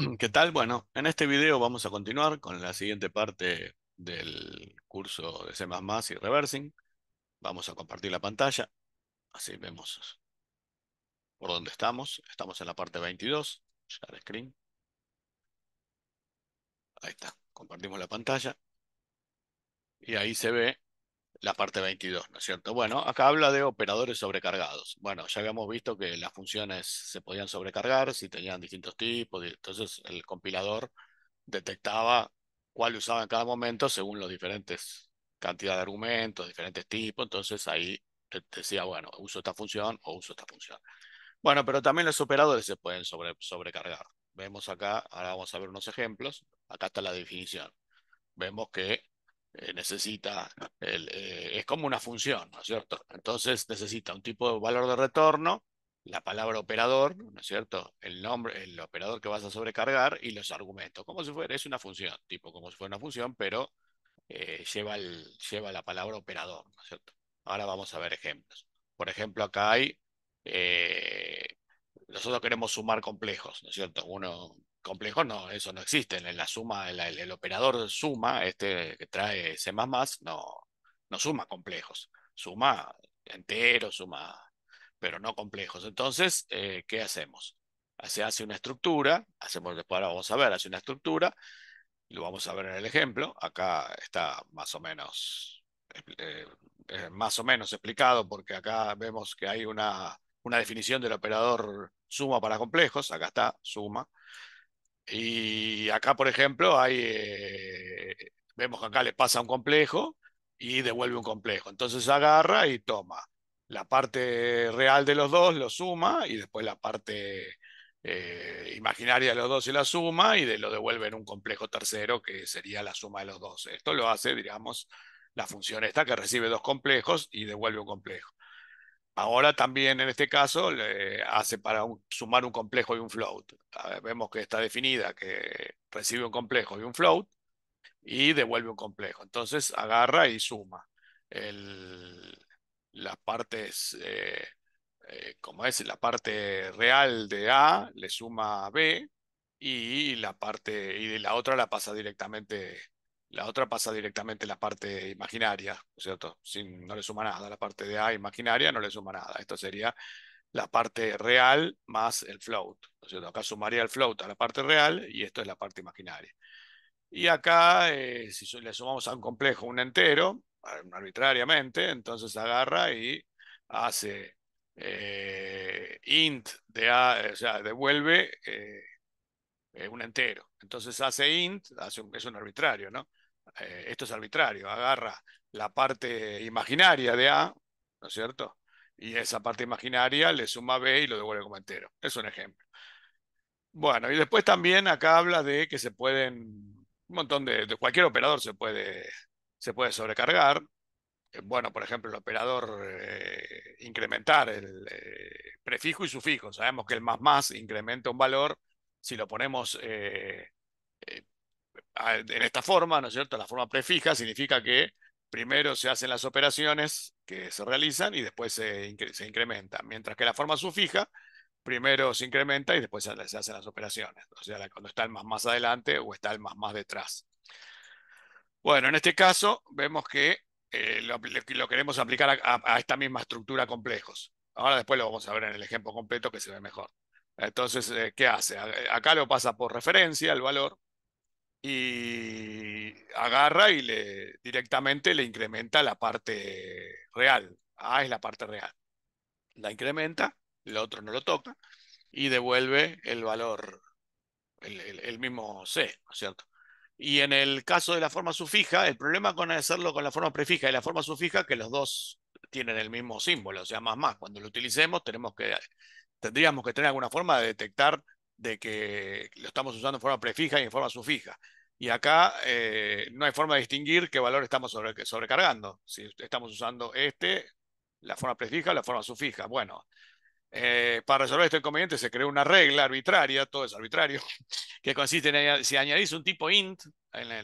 ¿Qué tal? Bueno, en este video vamos a continuar con la siguiente parte del curso de C++ y Reversing. Vamos a compartir la pantalla, así vemos por dónde estamos. Estamos en la parte 22, share screen. Ahí está, compartimos la pantalla. Y ahí se ve la parte 22, ¿no es cierto? Bueno, acá habla de operadores sobrecargados. Bueno, ya habíamos visto que las funciones se podían sobrecargar si tenían distintos tipos, entonces el compilador detectaba cuál usaba en cada momento según los diferentes cantidades de argumentos, diferentes tipos, entonces ahí decía, bueno, uso esta función o uso esta función. Bueno, pero también los operadores se pueden sobre, sobrecargar. Vemos acá, ahora vamos a ver unos ejemplos, acá está la definición. Vemos que eh, necesita, eh, es como una función, ¿no es cierto? Entonces necesita un tipo de valor de retorno, la palabra operador, ¿no es cierto? El nombre, el operador que vas a sobrecargar y los argumentos, como si fuera, es una función, tipo como si fuera una función, pero eh, lleva, el, lleva la palabra operador, ¿no es cierto? Ahora vamos a ver ejemplos. Por ejemplo, acá hay, nosotros queremos sumar complejos, ¿no es cierto? Uno, complejos no, eso no existe. En la suma, el, operador suma, este que trae C no, no suma complejos, suma entero, suma, pero no complejos. Entonces, eh, ¿qué hacemos? Se hace una estructura, hacemos después vamos a ver, hace una estructura, lo vamos a ver en el ejemplo. Acá está más o menos eh, más o menos explicado, porque acá vemos que hay una, una definición del operador suma para complejos, acá está, suma y acá, por ejemplo, hay, eh, vemos que acá le pasa un complejo y devuelve un complejo. Entonces agarra y toma la parte real de los dos, lo suma y después la parte eh, imaginaria de los dos se la suma y de, lo devuelve en un complejo tercero que sería la suma de los dos. Esto lo hace, digamos, la función esta que recibe dos complejos y devuelve un complejo. Ahora también en este caso le hace para sumar un complejo y un float. vemos que está definida que recibe un complejo y un float y devuelve un complejo. Entonces agarra y suma las partes, eh, eh, como es, la parte real de A le suma a B y la parte y de la otra la pasa directamente la otra pasa directamente la parte imaginaria, cierto? Sin, no le suma nada. La parte de A imaginaria no le suma nada. Esto sería la parte real más el float. cierto? Acá sumaría el float a la parte real y esto es la parte imaginaria. Y acá, eh, si le sumamos a un complejo un entero, arbitrariamente, entonces agarra y hace eh, int de A, eh, o sea, devuelve un entero. Entonces hace int, hace un, es un arbitrario, ¿no? Eh, esto es arbitrario, agarra la parte imaginaria de A, ¿no es cierto? Y esa parte imaginaria le suma B y lo devuelve como entero. Es un ejemplo. Bueno, y después también acá habla de que se pueden, un montón de, cualquier operador se puede, se puede sobrecargar. Eh, bueno, por ejemplo, el operador eh, incrementar el prefijo y sufijo. Sabemos que el más más incrementa un valor. Si lo ponemos en esta forma, ¿no es cierto? La forma prefija significa que primero se hacen las operaciones que se realizan y después se, se incrementa, mientras que la forma sufija primero se incrementa y después se, hacen las operaciones, o sea, cuando está el más más adelante o está el más más detrás. Bueno, en este caso vemos que eh, lo, queremos aplicar a, a esta misma estructura complejos. Ahora después lo vamos a ver en el ejemplo completo que se ve mejor. Entonces, eh, ¿qué hace? Acá lo pasa por referencia el valor, y agarra y le directamente le incrementa la parte real. A ah, es la parte real. La incrementa, el otro no lo toca y devuelve el valor, el, mismo C, es cierto? Y en el caso de la forma sufija, el problema con hacerlo con la forma prefija y la forma sufija que los dos tienen el mismo símbolo, o sea, más más. Cuando lo utilicemos tenemos que, tendríamos que tener alguna forma de detectar de que lo estamos usando en forma prefija y en forma sufija. Y acá eh, no hay forma de distinguir qué valor estamos sobre, sobrecargando. Si estamos usando este, la forma prefija o la forma sufija. Bueno, eh, para resolver este inconveniente se creó una regla arbitraria, todo es arbitrario, que consiste en si añadís un tipo int en,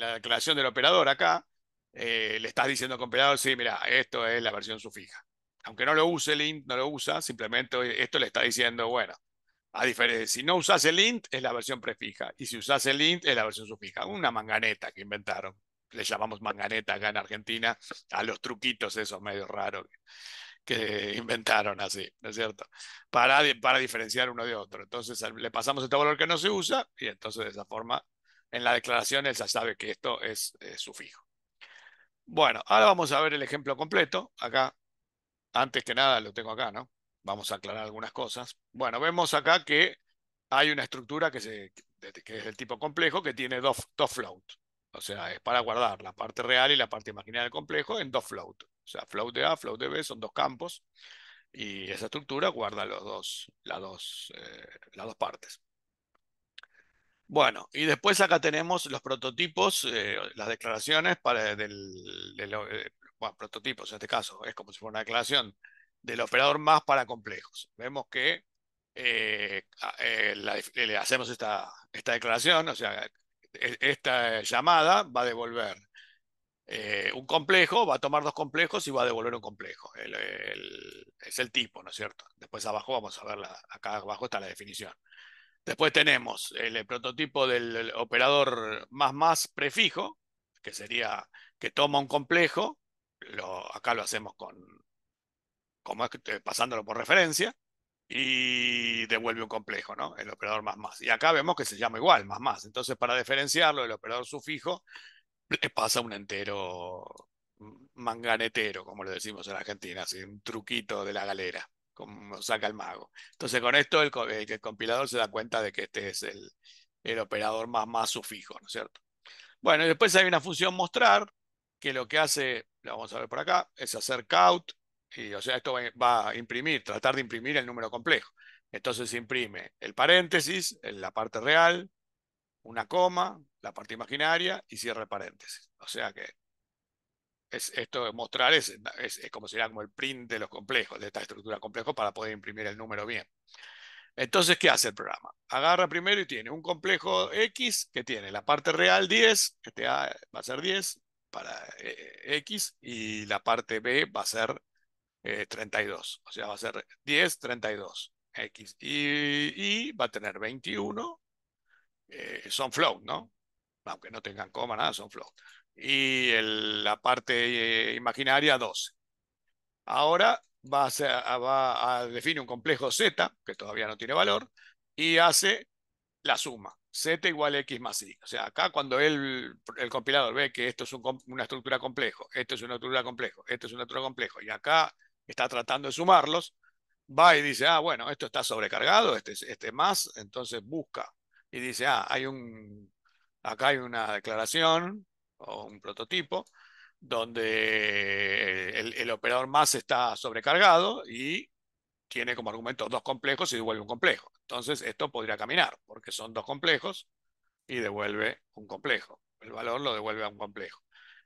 la declaración del operador acá, eh, le estás diciendo al operador, sí, mira, esto es la versión sufija. Aunque no lo use el int, no lo usa, simplemente esto le está diciendo, bueno, a diferencia, si no usase el int, es la versión prefija. Y si usas el int, es la versión sufija. Una manganeta que inventaron. Le llamamos manganeta acá en Argentina a los truquitos esos medio raros que inventaron así, ¿no es cierto? Para, para diferenciar uno de otro. Entonces le pasamos este valor que no se usa y entonces de esa forma en la declaración él ya sabe que esto es sufijo. Bueno, ahora vamos a ver el ejemplo completo. Acá, antes que nada lo tengo acá, ¿no? Vamos a aclarar algunas cosas. Bueno, vemos acá que hay una estructura que, es del tipo complejo que tiene dos, floats. float. O sea, es para guardar la parte real y la parte imaginaria del complejo en dos float. O sea, float de A, float de B son dos campos y esa estructura guarda los dos, las, dos, eh, las dos partes. Bueno, y después acá tenemos los prototipos, eh, las declaraciones para del, eh, prototipos en este caso, es como si fuera una declaración del operador más para complejos. Vemos que eh, eh, le hacemos esta, esta declaración, o sea, e, esta llamada va a devolver eh, un complejo, va a tomar dos complejos y va a devolver un complejo. es el tipo, ¿no es cierto? Después abajo vamos a ver, acá abajo está la definición. Después tenemos el, el prototipo del operador más más prefijo, que sería que toma un complejo, lo, acá lo hacemos con como eh, pasándolo por referencia, y devuelve un complejo, ¿no? El operador más más. Y acá vemos que se llama igual, más más. Entonces, para diferenciarlo, el operador sufijo le pasa un entero manganetero, como le decimos en Argentina, así, un truquito de la galera, como saca el mago. Entonces, con esto el, eh, el compilador se da cuenta de que este es el, el operador más más sufijo, ¿no es cierto? Bueno, y después hay una función mostrar, que lo que hace, lo vamos a ver por acá, es hacer count o sea, esto va a imprimir, tratar de imprimir el número complejo. Entonces se imprime el paréntesis, la parte real, una coma, la parte imaginaria y cierre paréntesis. O sea que es, esto de mostrar es, es, como sería como el print de los complejos, de esta estructura complejo para poder imprimir el número bien. Entonces, ¿qué hace el programa? Agarra primero y tiene un complejo X que tiene la parte real 10, que este A va a ser 10 para eh, X, y la parte B va a ser 32. Eh, o sea, va a ser 10, 32. X. Y, va a tener 21. Eh, son float, ¿no? Aunque no tengan coma, nada, son float. Y la parte eh, imaginaria, 12. Ahora ah, va a, definir un complejo Z, que todavía no tiene valor, y hace la suma z igual a x más y. O sea, acá cuando el compilador ve que esto es una estructura complejo, esto es una estructura complejo, esto es una estructura complejo, y acá está tratando de sumarlos, va y dice, ah, bueno, esto está sobrecargado, este, este más, entonces busca y dice, ah, hay un, acá hay una declaración o un prototipo donde el, el operador más está sobrecargado y tiene como argumento dos complejos y devuelve un complejo. Entonces esto podría caminar porque son dos complejos y devuelve un complejo. El valor lo devuelve a un complejo.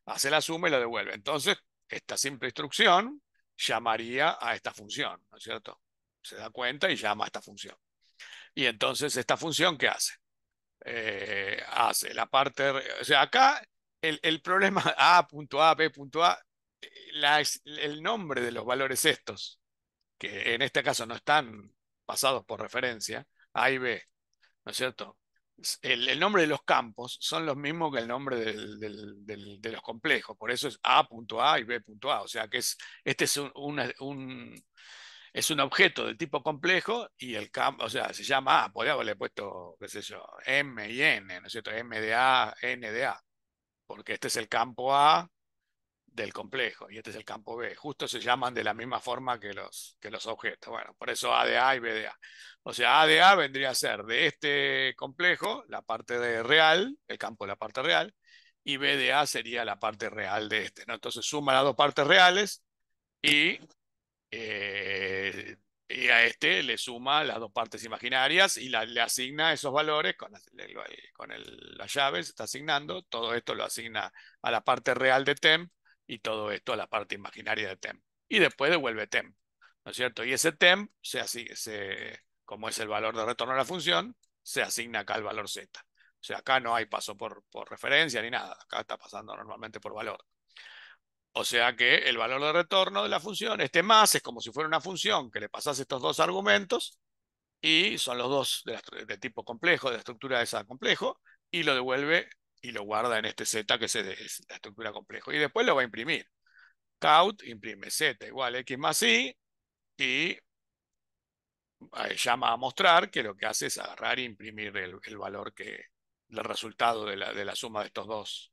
Hace la suma y lo devuelve. Entonces, esta simple instrucción llamaría a esta función, ¿no es cierto? Se da cuenta y llama a esta función. Y entonces, ¿esta función qué hace? Eh, hace la parte, o sea, acá el, el problema A.A, A, B .A el nombre de los valores estos, que en este caso no están pasados por referencia, A y B, ¿no es cierto? el, nombre de los campos son los mismos que el nombre de los complejos, por eso es A.A y B.A, o sea que es, este es un, es un objeto del tipo complejo y el campo, o sea, se llama A, podría haberle puesto, qué sé yo, M y N, ¿no es cierto? M de A, N de A, porque este es el campo A del complejo y este es el campo B. Justo se llaman de la misma forma que los, que los objetos. Bueno, por eso A de A y B de A. O sea, A de A vendría a ser de este complejo la parte de real, el campo de la parte real, y B de A sería la parte real de este. ¿no? Entonces suma las dos partes reales eh, y, a este le suma las dos partes imaginarias y le asigna esos valores con, con las llaves, está asignando. Todo esto lo asigna a la parte real de temp y todo esto a la parte imaginaria de temp. Y después devuelve temp, ¿no es cierto? Y ese temp, como es el valor de retorno a la función, se asigna acá el valor z. O sea, acá no hay paso por, por referencia ni nada, acá está pasando normalmente por valor. O sea que el valor de retorno de la función, este más, es como si fuera una función que le pasase estos dos argumentos y son los dos de, tipo complejo, de estructura de esa complejo, y lo devuelve y lo guarda en este Z, que es la estructura complejo. Y después lo va a imprimir. cout imprime Z igual a X más Y y eh, llama a mostrar que lo que hace es agarrar e imprimir el, valor que, el resultado de la, suma de estos dos,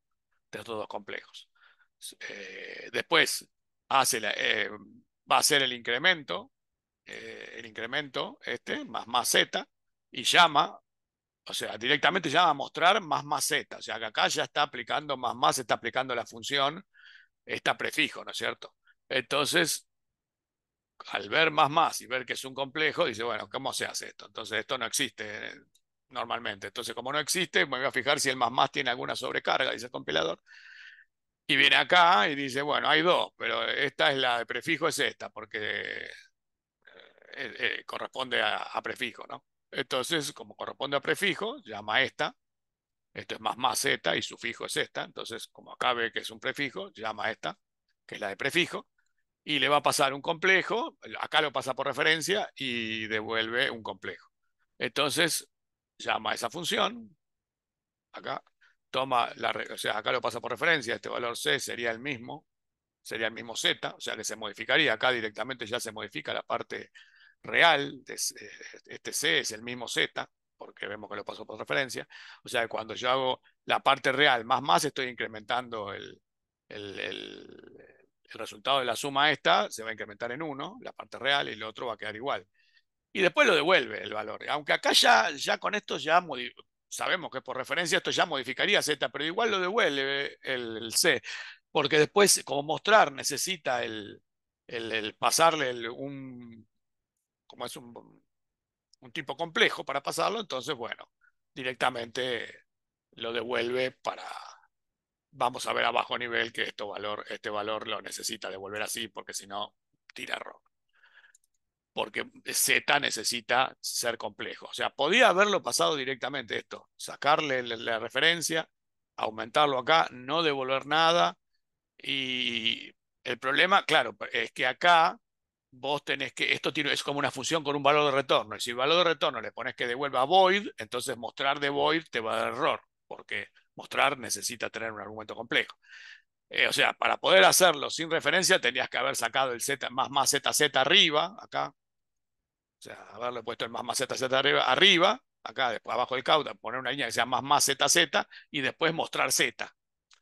de estos dos complejos. Eh, después hace eh, va a hacer el incremento, el incremento este, más más z, y llama o sea, directamente ya va a mostrar más más z. O sea, que acá ya está aplicando más más, está aplicando la función, está prefijo, ¿no es cierto? Entonces, al ver más más y ver que es un complejo, dice, bueno, ¿cómo se hace esto? Entonces, esto no existe normalmente. Entonces, como no existe, me voy a fijar si el más más tiene alguna sobrecarga, dice el compilador. Y viene acá y dice, bueno, hay dos, pero esta es la de prefijo, es esta, porque eh, eh, corresponde a prefijo, ¿no? Entonces, como corresponde a prefijo, llama esta. Esto es más más z y sufijo es esta. Entonces, como acá ve que es un prefijo, llama esta, que es la de prefijo. Y le va a pasar un complejo. Acá lo pasa por referencia y devuelve un complejo. Entonces, llama esa función. Acá toma la, o sea, acá lo pasa por referencia, este valor C sería el mismo, sería el mismo Z, o sea que se modificaría, acá directamente ya se modifica la parte real, de, eh, este C es el mismo Z, porque vemos que lo pasó por referencia, o sea, cuando yo hago la parte real más más, estoy incrementando el, resultado de la suma esta, se va a incrementar en 1, la parte real, y el otro va a quedar igual. Y después lo devuelve el valor. Aunque acá ya, ya con esto ya sabemos que por referencia esto ya modificaría Z, pero igual lo devuelve el C porque después, como mostrar, necesita el, pasarle un como es un, tipo complejo para pasarlo, entonces, bueno, directamente lo devuelve para, vamos a ver a bajo nivel que esto valor, este valor lo necesita devolver así, porque si no, tira error. Porque Z necesita ser complejo. O sea, podía haberlo pasado directamente esto, sacarle la referencia, aumentarlo acá, no devolver nada. Y el problema, claro, es que acá vos tenés que, esto es como una función con un valor de retorno, y si el valor de retorno le pones que devuelva void, entonces mostrar de void te va a dar error, porque mostrar necesita tener un argumento complejo. Eh, o sea, para poder hacerlo sin referencia tenías que haber sacado el Z más más z arriba, acá. O sea, haberle puesto el más más z arriba, arriba acá después, abajo del cauda, poner una línea que sea más más z y después mostrar Z.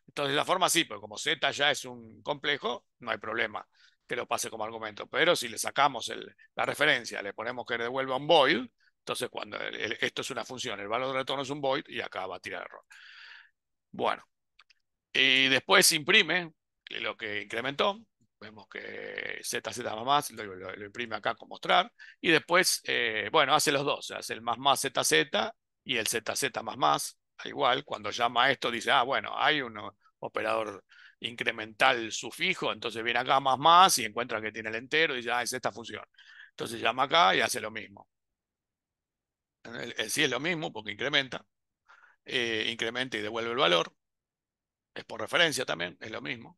Entonces, la forma sí, porque como Z ya es un complejo, no hay problema que lo pase como argumento. Pero si le sacamos la referencia, le ponemos que devuelva un void, entonces cuando esto es una función, el valor de retorno es un void y acá va a tirar error. Bueno, y después imprime lo que incrementó. Vemos que ZZ más más lo, imprime acá con mostrar. Y después, eh, bueno, hace los dos. Hace el más más ZZ y el ZZ más más. Igual, cuando llama esto dice, ah, bueno, hay un operador incremental sufijo, entonces viene acá más más y encuentra que tiene el entero y ya ah, es esta función. Entonces llama acá y hace lo mismo. El, eh, eh, sí es lo mismo porque incrementa, eh, incrementa y devuelve el valor. Es por referencia también, es lo mismo.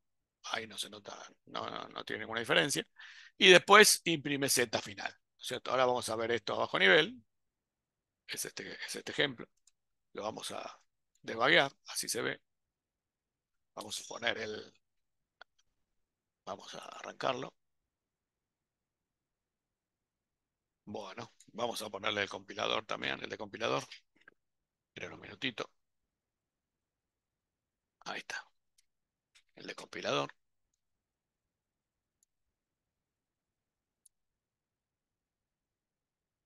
Ahí no se nota, no, no, tiene ninguna diferencia. Y después imprime Z final. Ahora vamos a ver esto a bajo nivel. Es este, es este ejemplo. Lo vamos a desvaguear, así se ve. Vamos a poner el... Vamos a arrancarlo. Bueno, vamos a ponerle el compilador también, el de compilador. Esperen un minutito. Ahí está. El de compilador.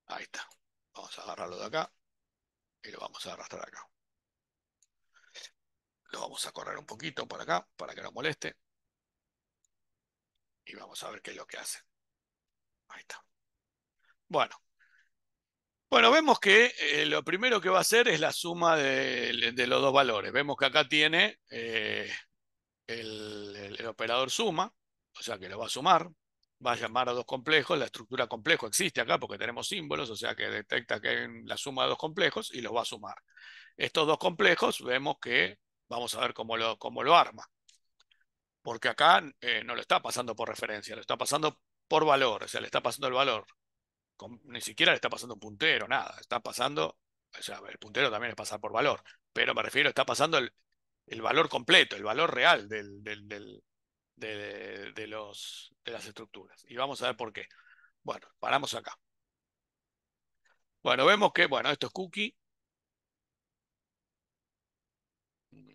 Ahí está. Vamos a agarrarlo de acá y lo vamos a arrastrar acá vamos a correr un poquito por acá, para que no moleste. Y vamos a ver qué es lo que hace. Ahí está. Bueno. Bueno, vemos que eh, lo primero que va a hacer es la suma de, los dos valores. Vemos que acá tiene eh, el, operador suma, o sea que lo va a sumar, va a llamar a dos complejos, la estructura complejo existe acá porque tenemos símbolos, o sea que detecta que hay la suma de dos complejos y los va a sumar. Estos dos complejos vemos que Vamos a ver cómo lo, cómo lo arma. Porque acá eh, no lo está pasando por referencia, lo está pasando por valor, o sea, le está pasando el valor. ni siquiera le está pasando un puntero, nada. Está pasando, o sea, el puntero también es pasar por valor, pero me refiero, está pasando el, valor completo, el valor real de, los, de las estructuras. Y vamos a ver por qué. Bueno, paramos acá. Bueno, vemos que, bueno, esto es cookie,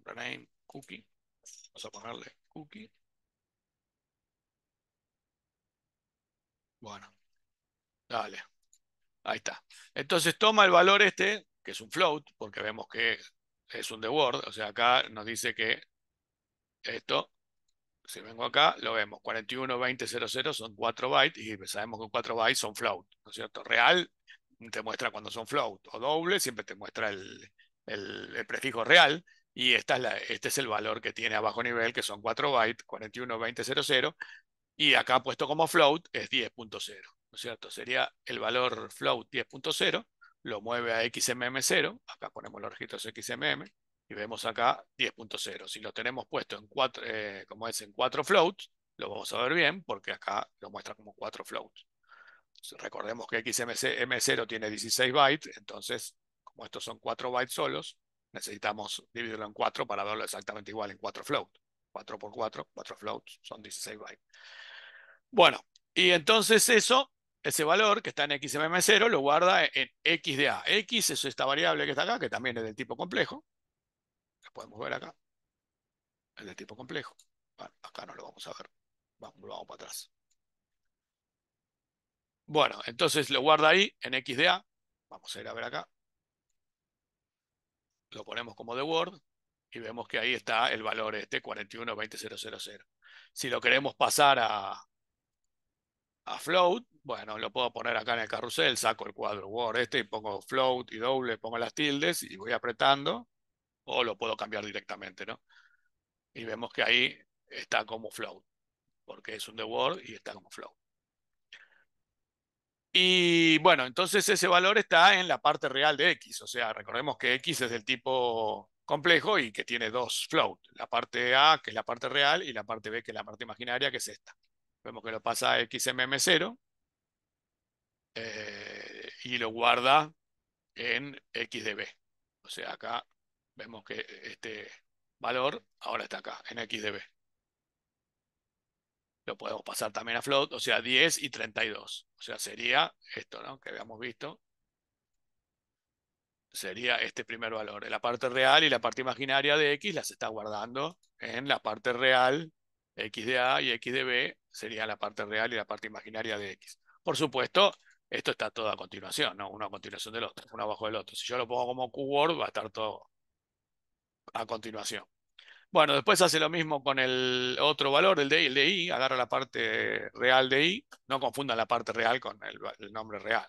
Rename cookie. Vamos a ponerle cookie. Bueno, dale. Ahí está. Entonces toma el valor este, que es un float, porque vemos que es un The Word. O sea, acá nos dice que esto, si vengo acá, lo vemos. 41, 20, 0 son 4 bytes y sabemos que 4 bytes son float, ¿no es cierto? Real te muestra cuando son float o doble, siempre te muestra el prefijo real y esta la, este es el valor que tiene a bajo nivel, que son 4 bytes, 0. Y acá puesto como float es 10.0, ¿no es cierto? Sería el valor float 10.0, lo mueve a XMM0, acá ponemos los registros XMM, y vemos acá 10.0. Si lo tenemos puesto en eh, como es en 4 floats, lo vamos a ver bien, porque acá lo muestra como 4 floats. Recordemos que XMM0 tiene 16 bytes, entonces, como estos son 4 bytes solos, necesitamos dividirlo en 4 para verlo exactamente igual en cuatro floats. 4 por 4, 4 floats, son 16 bytes. Bueno, y entonces eso, ese valor que está en XMM0 lo guarda en X de A. X es esta variable que está acá, que también es del tipo complejo. La podemos ver acá. Es del tipo complejo. Bueno, acá no lo vamos a ver. Vamos, lo vamos para atrás. Bueno, entonces lo guarda ahí en X XDA. Vamos a ir a ver acá lo ponemos como de Word y vemos que ahí está el valor este 41.20000. Si lo queremos pasar a, a float, bueno, lo puedo poner acá en el carrusel, saco el cuadro Word este y pongo float y doble, pongo las tildes y voy apretando o lo puedo cambiar directamente, ¿no? Y vemos que ahí está como float, porque es un the Word y está como float. Y bueno, entonces ese valor está en la parte real de X, o sea, recordemos que X es del tipo complejo y que tiene dos float, la parte A, que es la parte real, y la parte B, que es la parte imaginaria, que es esta. Vemos que lo pasa a XMM0 eh, y lo guarda en XDB. O sea, acá vemos que este valor ahora está acá, en XDB lo podemos pasar también a float, o sea, 10 y 32. O sea, sería esto, ¿no? Que habíamos visto. Sería este primer valor. La parte real y la parte imaginaria de X las está guardando en la parte real, X de A y X de B, sería la parte real y la parte imaginaria de X. Por supuesto, esto está todo a continuación, ¿no? Uno a continuación del otro, uno abajo del otro. Si yo lo pongo como keyword, va a estar todo a continuación. Bueno, después hace lo mismo con el otro valor, el de, el I, agarra la parte real de I, no confunda la parte real con el, nombre real.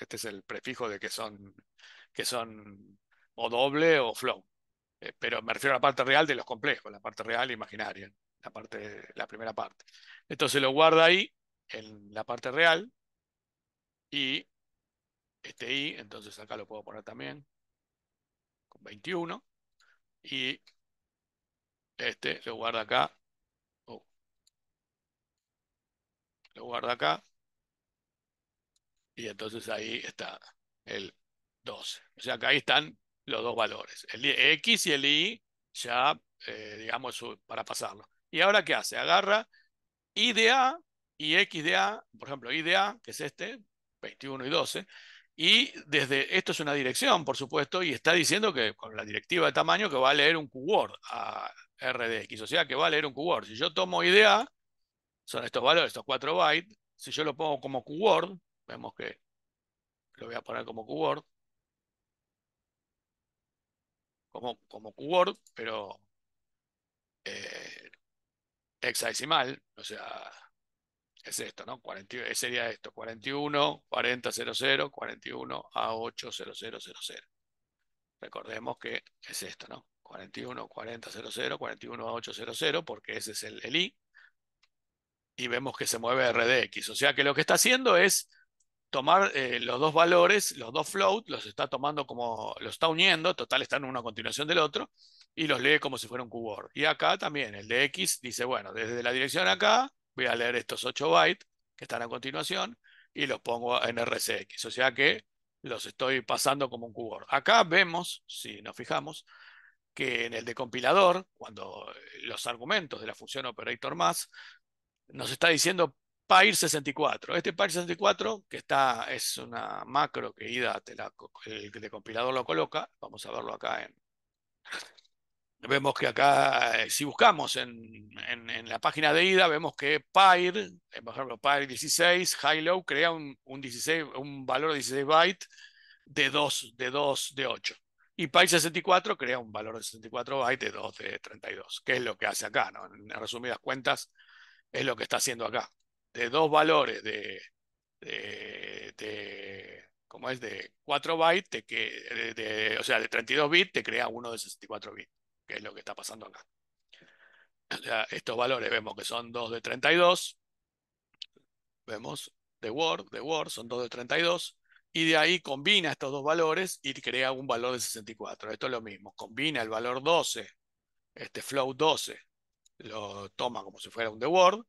Este es el prefijo de que son, que son o doble o flow. Eh, pero me refiero a la parte real de los complejos, la parte real imaginaria, la, parte, la primera parte. Esto se lo guarda ahí, en la parte real, y este I, entonces acá lo puedo poner también, con 21, y este lo guarda acá. Oh. Lo guarda acá. Y entonces ahí está el 12. O sea que ahí están los dos valores. El X y el Y ya, eh, digamos, para pasarlo. ¿Y ahora qué hace? Agarra IDA y X de por ejemplo, IDA, que es este, 21 y 12. Y desde esto es una dirección, por supuesto, y está diciendo que con la directiva de tamaño que va a leer un word a, RDX, o sea que va a leer un QWORD. Si yo tomo idea, son estos valores, estos 4 bytes, si yo lo pongo como QWORD, vemos que lo voy a poner como QWORD. como, como pero eh, hexadecimal, o sea, es esto, ¿no? Eh, sería esto, 41, 4000 41, A8, Recordemos que es esto, ¿no? 41 40 0 41 a porque ese es el, el I, y vemos que se mueve RDX. O sea que lo que está haciendo es tomar eh, los dos valores, los dos floats los está tomando como, los está uniendo, total están una a continuación del otro, y los lee como si fuera un cubor Y acá también, el de X dice, bueno, desde la dirección acá, voy a leer estos 8 bytes que están a continuación, y los pongo en RCX. O sea que los estoy pasando como un cubor Acá vemos, si nos fijamos, que en el decompilador, cuando eh, los argumentos de la función operator más, nos está diciendo PIR64. Este PIR64, que está, es una macro que IDA, te el decompilador lo coloca, vamos a verlo acá en, vemos que acá, eh, si buscamos en, la página de IDA, vemos que pair por ejemplo, PIR 16, high-low, crea un, 16, un valor de 16 bytes de de 2, de 8. Y py 64 crea un valor de 64 bytes de 2 de 32, ¿Qué es lo que hace acá, ¿no? En resumidas cuentas, es lo que está haciendo acá. De dos valores de, es de 4 bytes, o sea, de 32 bits, te crea uno de 64 bits, que es lo que está pasando acá. estos valores vemos que son 2 de 32, vemos de Word, de Word, son 2 de 32, y de ahí combina estos dos valores y crea un valor de 64. Esto es lo mismo, combina el valor 12, este flow 12, lo toma como si fuera un the word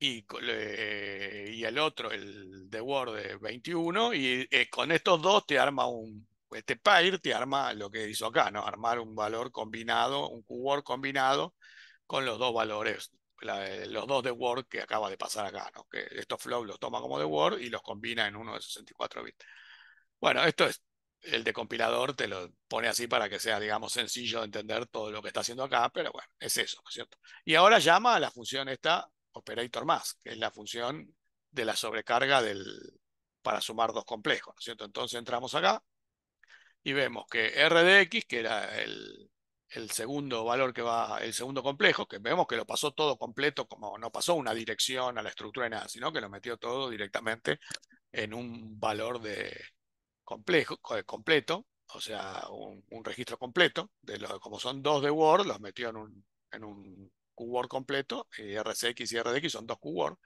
eh, y, el otro, el de word de 21 y eh, con estos dos te arma un, este pair te arma lo que hizo acá, ¿no? Armar un valor combinado, un keyword combinado con los dos valores los dos de Word que acaba de pasar acá, ¿no? que estos flow los toma como de Word y los combina en uno de 64 bits. Bueno, esto es el decompilador, te lo pone así para que sea, digamos, sencillo de entender todo lo que está haciendo acá, pero bueno, es eso, ¿no es cierto? Y ahora llama a la función esta operator más, que es la función de la sobrecarga del, para sumar dos complejos, ¿no es cierto? Entonces entramos acá y vemos que RDX, que era el, el segundo valor que va, el segundo complejo, que vemos que lo pasó todo completo, como no pasó una dirección a la estructura de nada, sino que lo metió todo directamente en un valor de, complejo, eh, completo, o sea, un, registro completo, de los, como son dos de Word, los metió en un, en un QWORD completo, y RCX y RDX son dos QWORD.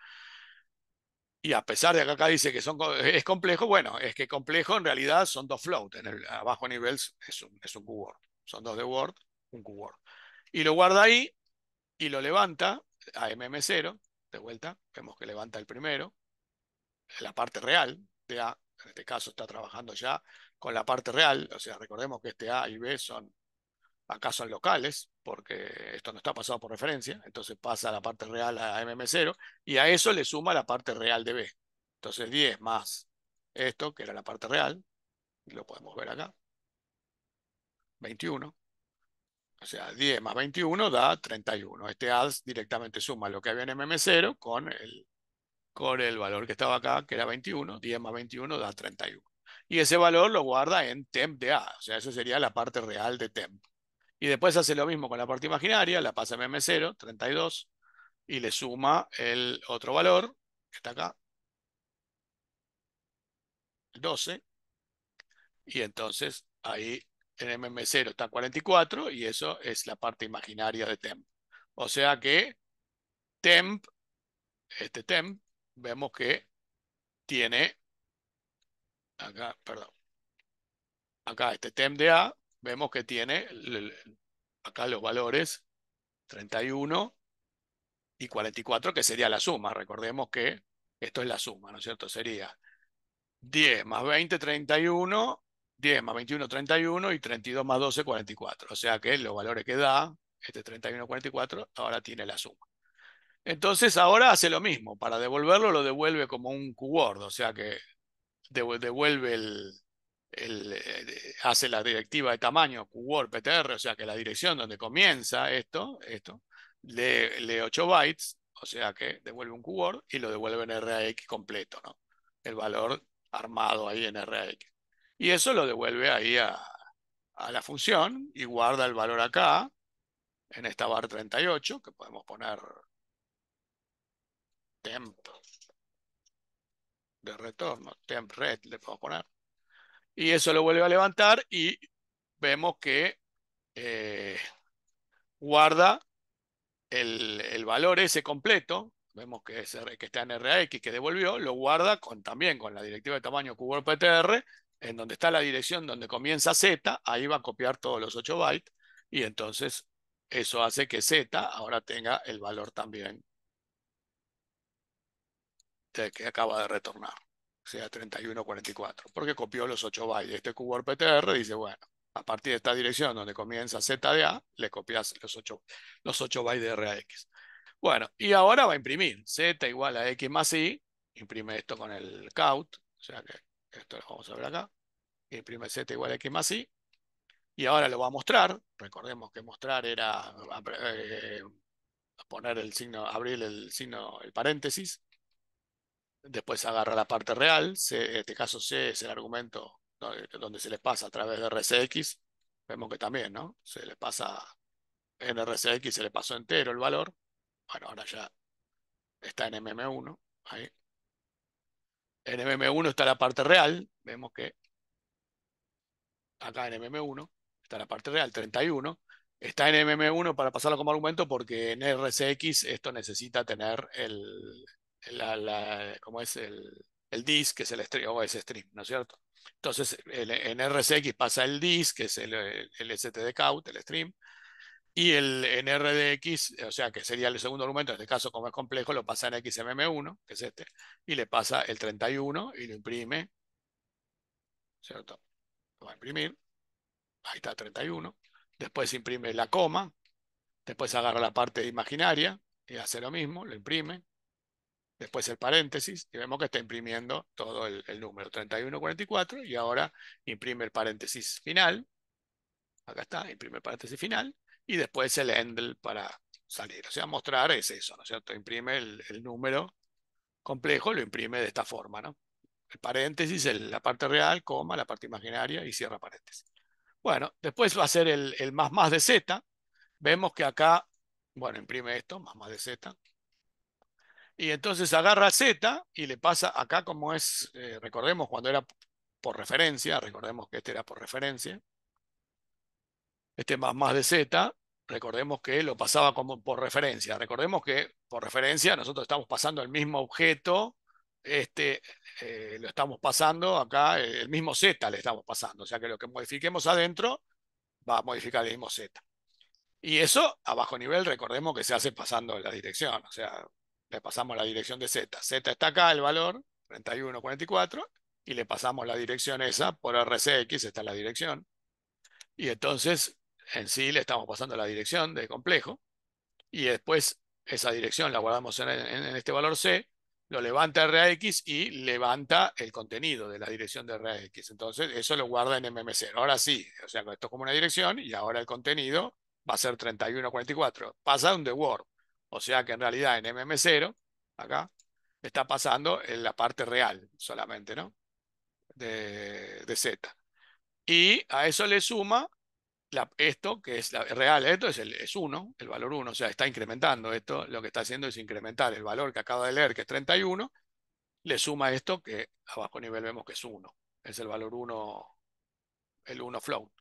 Y a pesar de que acá dice que son, eh, es complejo, bueno, es que complejo en realidad son dos float, en el, abajo bajo nivel es un, es un QWORD, son dos de Word, un QWORD. Y lo guarda ahí y lo levanta a MM0, de vuelta, vemos que levanta el primero, la parte real de A, en este caso está trabajando ya con la parte real, o sea, recordemos que este A y B son, acá son locales, porque esto no está pasado por referencia, entonces pasa la parte real a MM0 y a eso le suma la parte real de B. Entonces 10 más esto, que era la parte real, lo podemos ver acá, 21. O sea, 10 más 21 da 31. Este ADS directamente suma lo que había en MM0 con el, con el valor que estaba acá, que era 21, 10 más 21 da 31. Y ese valor lo guarda en temp de A, o sea, eso sería la parte real de temp. Y después hace lo mismo con la parte imaginaria, la pasa a MM0, 32, y le suma el otro valor, que está acá, 12, y entonces ahí en MM0 está 44 y eso es la parte imaginaria de temp. O sea que temp, este temp, vemos que tiene acá, perdón, acá este tem de A, vemos que tiene acá los valores 31 y 44, que sería la suma. Recordemos que esto es la suma, ¿no es cierto? Sería 10 más 20, 31, 10 más 21, 31 y 32 más 12, 44. O sea que los valores que da este 31, 44 ahora tiene la suma. Entonces ahora hace lo mismo, para devolverlo lo devuelve como un QWord. o sea que devuelve el, eh, hace la directiva de tamaño QWord PTR, o sea que la dirección donde comienza esto, esto lee, 8 bytes, o sea que devuelve un QWord. y lo devuelve en RAX completo, ¿no? el valor armado ahí en RAX. Y eso lo devuelve ahí a, a la función y guarda el valor acá, en esta bar 38, que podemos poner temp de retorno, temp red le puedo poner. Y eso lo vuelve a levantar y vemos que eh, guarda el, valor ese completo, vemos que, que está en RAX que devolvió, lo guarda con, también con la directiva de tamaño ptr en donde está la dirección donde comienza Z, ahí va a copiar todos los 8 bytes, y entonces eso hace que Z ahora tenga el valor también que acaba de retornar, o sea 3144, porque copió los 8 bytes. Este QWARPTR. PTR dice, bueno, a partir de esta dirección donde comienza Z de A, le copias los 8, los 8 bytes de RAX. Bueno, y ahora va a imprimir Z igual a X más Y, imprime esto con el count, o sea que esto lo vamos a ver acá, imprime Z igual a X más Y, y ahora lo va a mostrar, recordemos que mostrar era eh, poner el signo, abrir el signo, el paréntesis, después agarra la parte real, en este caso C es el argumento donde se le pasa a través de RCX, vemos que también, ¿no? Se les pasa en RCX, se le pasó entero el valor, bueno, ahora ya está en MM1, ahí. En MM1 está la parte real, vemos que acá en MM1 está la parte real, 31, está en MM1 para pasarlo como argumento porque en RCX esto necesita tener el, la, es? El, el que es el stream, o ese stream, ¿no es cierto? Entonces, en RSX pasa el DIS, que es el, el STD el stream, y el NRDX, o sea, que sería el segundo argumento, en este caso, como es complejo, lo pasa en XMM1, que es este, y le pasa el 31 y lo imprime, ¿cierto? Lo va a imprimir, ahí está 31, después imprime la coma, después agarra la parte imaginaria y hace lo mismo, lo imprime, después el paréntesis, y vemos que está imprimiendo todo el, número 3144, y ahora imprime el paréntesis final, acá está, imprime el paréntesis final, y después el endl para salir. O sea, mostrar es eso, ¿no es cierto? Imprime el, número complejo, lo imprime de esta forma, ¿no? El paréntesis, la parte real, coma, la parte imaginaria y cierra paréntesis. Bueno, después va a ser el, el más más de z. Vemos que acá, bueno, imprime esto, más más de z, y entonces agarra Z y le pasa acá como es, eh, recordemos cuando era por referencia, recordemos que este era por referencia. Este más más de Z, recordemos que lo pasaba como por referencia. Recordemos que por referencia nosotros estamos pasando el mismo objeto, este eh, lo estamos pasando acá, el mismo Z le estamos pasando. O sea que lo que modifiquemos adentro va a modificar el mismo Z. Y eso a bajo nivel recordemos que se hace pasando la dirección. O sea, le pasamos la dirección de Z. Z está acá, el valor, 3144, y le pasamos la dirección esa por RCX, está la dirección. Y entonces, en sí, le estamos pasando la dirección de complejo. Y después, esa dirección la guardamos en, este valor C, lo levanta RAX y levanta el contenido de la dirección de RAX. Entonces, eso lo guarda en MMC. Ahora sí, o sea, esto es como una dirección y ahora el contenido va a ser 3144. Pasa un de Word, o sea que en realidad en MM0, acá, está pasando en la parte real solamente, ¿no? De, Z. Y a eso le suma esto, que es la, real, esto es, el, es 1, el valor 1, o sea, está incrementando esto, lo que está haciendo es incrementar el valor que acaba de leer, que es 31, le suma esto que abajo nivel vemos que es 1, es el valor 1, el 1 float.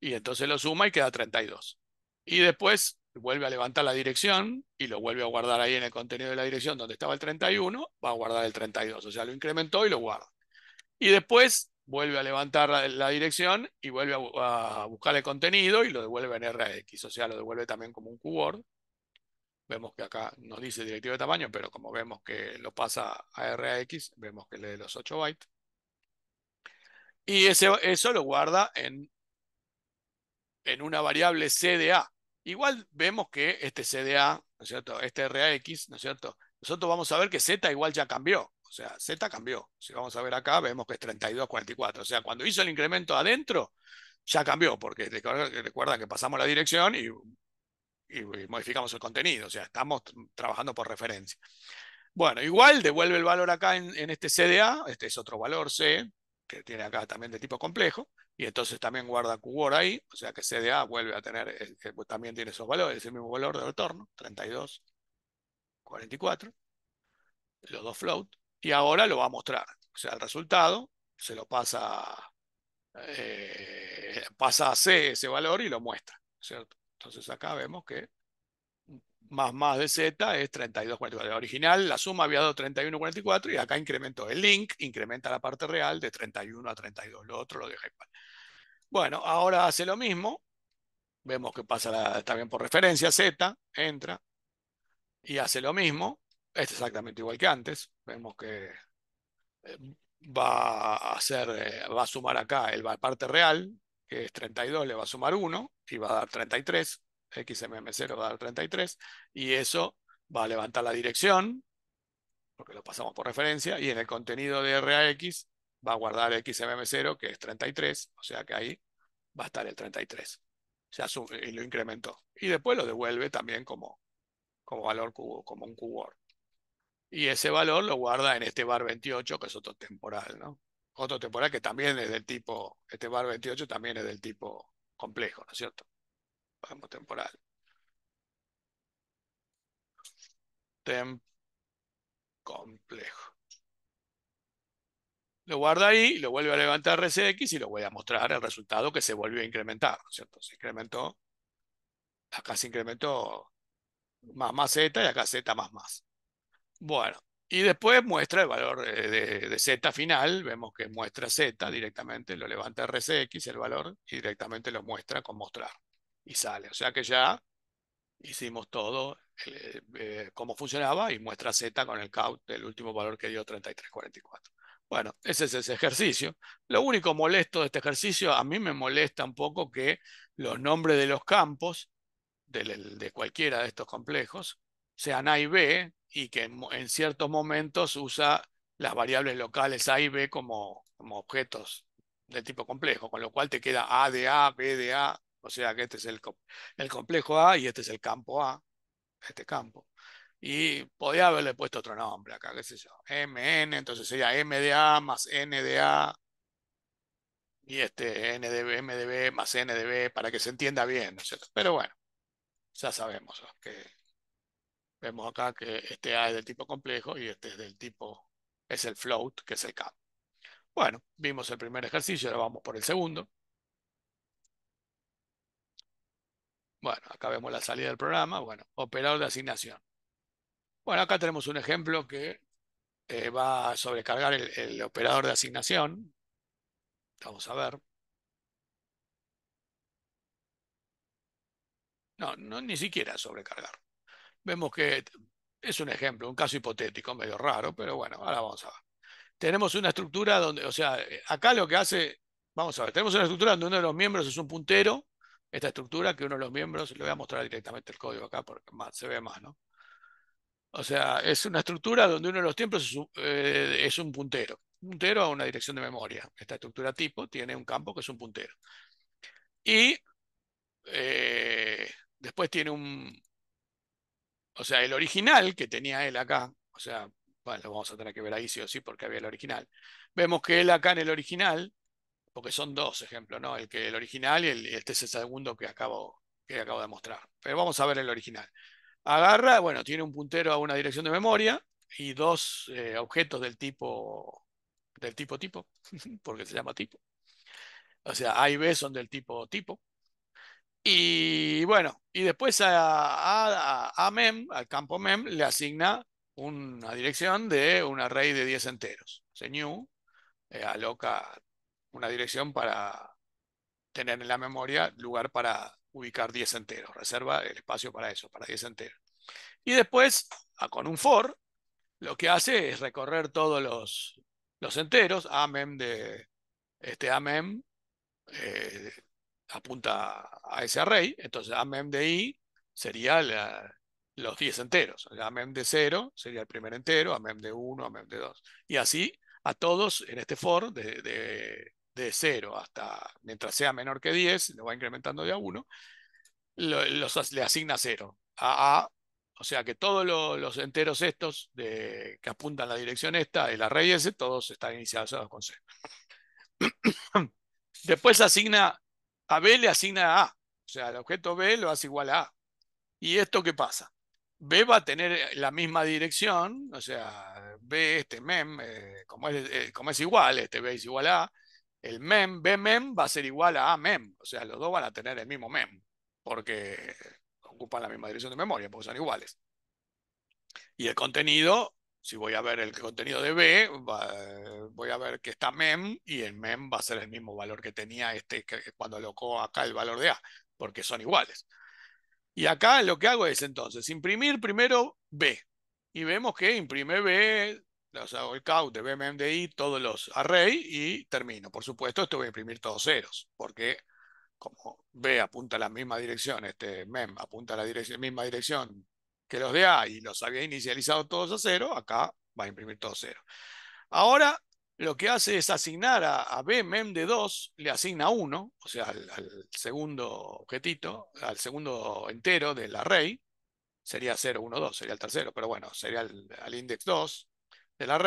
Y entonces lo suma y queda 32. Y después vuelve a levantar la dirección y lo vuelve a guardar ahí en el contenido de la dirección donde estaba el 31, va a guardar el 32. O sea, lo incrementó y lo guarda. Y después vuelve a levantar la, dirección y vuelve a, buscar el contenido y lo devuelve en RX. O sea, lo devuelve también como un QWORD. Vemos que acá nos dice directivo de tamaño, pero como vemos que lo pasa a RX, vemos que lee los 8 bytes. Y ese, eso lo guarda en, en una variable CDA, Igual vemos que este CDA, ¿no es cierto? Este RAX, ¿no es cierto? Nosotros vamos a ver que Z igual ya cambió. O sea, Z cambió. Si vamos a ver acá, vemos que es 32,44. O sea, cuando hizo el incremento adentro, ya cambió, porque recuerda que pasamos la dirección y, modificamos el contenido. O sea, estamos trabajando por referencia. Bueno, igual devuelve el valor acá en, en este CDA. Este es otro valor C, que tiene acá también de tipo complejo, y entonces también guarda QWOR ahí, o sea que CDA vuelve a tener, eh, eh, pues también tiene esos valores, es el mismo valor de retorno, 32, 44, los dos float, y ahora lo va a mostrar. O sea, el resultado se lo pasa, eh, pasa a C ese valor y lo muestra, ¿cierto? Entonces acá vemos que más más de z es 32,44. original, la suma había dado 31,44 y acá incremento el link, incrementa la parte real de 31 a 32. Lo otro lo deja igual. Bueno, ahora hace lo mismo. Vemos que pasa está bien por referencia, z, entra y hace lo mismo. Este es exactamente igual que antes. Vemos que eh, va a hacer, eh, va a sumar acá el, la parte real, que es 32, le va a sumar 1 y va a dar 33 XMM0 va a dar 33 y eso va a levantar la dirección, porque lo pasamos por referencia, y en el contenido de RAX va a guardar XMM0, que es 33, o sea que ahí va a estar el 33. y eh, lo incrementó. Y después lo devuelve también como, como valor como un QWORD. Y ese valor lo guarda en este bar 28, que es otro temporal, ¿no? Otro temporal que también es del tipo, este bar 28 también es del tipo complejo, ¿no es cierto? vamos temporal. Tem complejo. Lo guarda ahí, lo vuelve a levantar RCX y lo voy a mostrar el resultado que se volvió a incrementar, cierto? Se incrementó, acá se incrementó más más Z y acá Z más más. Bueno, y después muestra el valor eh, de, de, Z final, vemos que muestra Z directamente, lo levanta RCX el valor y directamente lo muestra con mostrar y sale. O sea que ya hicimos todo eh, eh cómo funcionaba y muestra Z con el count del último valor que dio 3344. Bueno, ese es ese ejercicio. Lo único molesto de este ejercicio, a mí me molesta un poco que los nombres de los campos de, cualquiera de estos complejos sean A y B y que en, ciertos momentos usa las variables locales A y B como, como objetos de tipo complejo, con lo cual te queda A de A, B de A, o sea que este es el, complejo A y este es el campo A, este campo. Y podía haberle puesto otro nombre acá, qué sé yo. MN, entonces sería M A más NDA. Y este N NDB, MDB más N NDB para que se entienda bien, Pero bueno, ya sabemos que vemos acá que este A es del tipo complejo y este es del tipo, es el float, que es el campo. Bueno, vimos el primer ejercicio, ahora vamos por el segundo. Bueno, acá vemos la salida del programa. Bueno, operador de asignación. Bueno, acá tenemos un ejemplo que eh, va a sobrecargar el, operador de asignación. Vamos a ver. No, no, ni siquiera sobrecargar. Vemos que es un ejemplo, un caso hipotético, medio raro, pero bueno, ahora vamos a ver. Tenemos una estructura donde, o sea, acá lo que hace, vamos a ver, tenemos una estructura donde uno de los miembros es un puntero esta estructura que uno de los miembros, le voy a mostrar directamente el código acá porque más, se ve más, ¿no? O sea, es una estructura donde uno de los tiempos eh, es, un puntero. Un puntero a una dirección de memoria. Esta estructura tipo tiene un campo que es un puntero. Y eh, después tiene un... O sea, el original que tenía él acá, o sea, bueno, lo vamos a tener que ver ahí sí o sí porque había el original. Vemos que él acá en el original porque son dos ejemplos, ¿no? El que el original y este es el segundo que acabo, que acabo de mostrar. Pero vamos a ver el original. Agarra, bueno, tiene un puntero a una dirección de memoria y dos eh, objetos del tipo del tipo tipo, porque se llama tipo. O sea, A y B son del tipo tipo. Y bueno, y después a, a, mem, al campo mem, le asigna una dirección de un array de 10 enteros. Se new eh, aloca una dirección para tener en la memoria lugar para ubicar 10 enteros. Reserva el espacio para eso, para 10 enteros. Y después, ah, con un for, lo que hace es recorrer todos los, los enteros, amem e de este amem e eh, apunta a ese array, entonces amem e de i sería los 10 enteros, amem de 0 sería el primer entero, amem de 1, amem de 2, y así a todos en este for de 0 hasta, mientras sea menor que 10, lo va incrementando de a 1, los, le asigna 0 a, a, o sea que todos los enteros estos que apuntan la dirección esta, el array S, todos están iniciados con 0. Después asigna, a B le asigna a A, o sea, el objeto B lo hace igual a A. ¿Y esto qué pasa? B va a tener la misma dirección, o sea, B, este mem, eh, como, eh, como, es, igual, este B es igual a A, el mem, b mem, va a ser igual a mem. O sea, los dos van a tener el mismo mem, porque ocupan la misma dirección de memoria, porque son iguales. Y el contenido, si voy a ver el contenido de B, voy a ver que está mem y el mem va a ser el mismo valor que tenía este cuando alocó acá el valor de A, porque son iguales. Y acá lo que hago es entonces imprimir primero B. Y vemos que imprime B los hago el count de I todos los array y termino. Por supuesto, esto voy a imprimir todos ceros, porque como B apunta a la misma dirección, este mem apunta a la misma dirección que los de A y los había inicializado todos a cero, acá va a imprimir todos cero. Ahora lo que hace es asignar a, B mem de 2, le asigna 1, o sea, al, segundo objetito, al segundo entero del array, sería 0, 1, 2, sería el tercero, pero bueno, sería al index 2, de la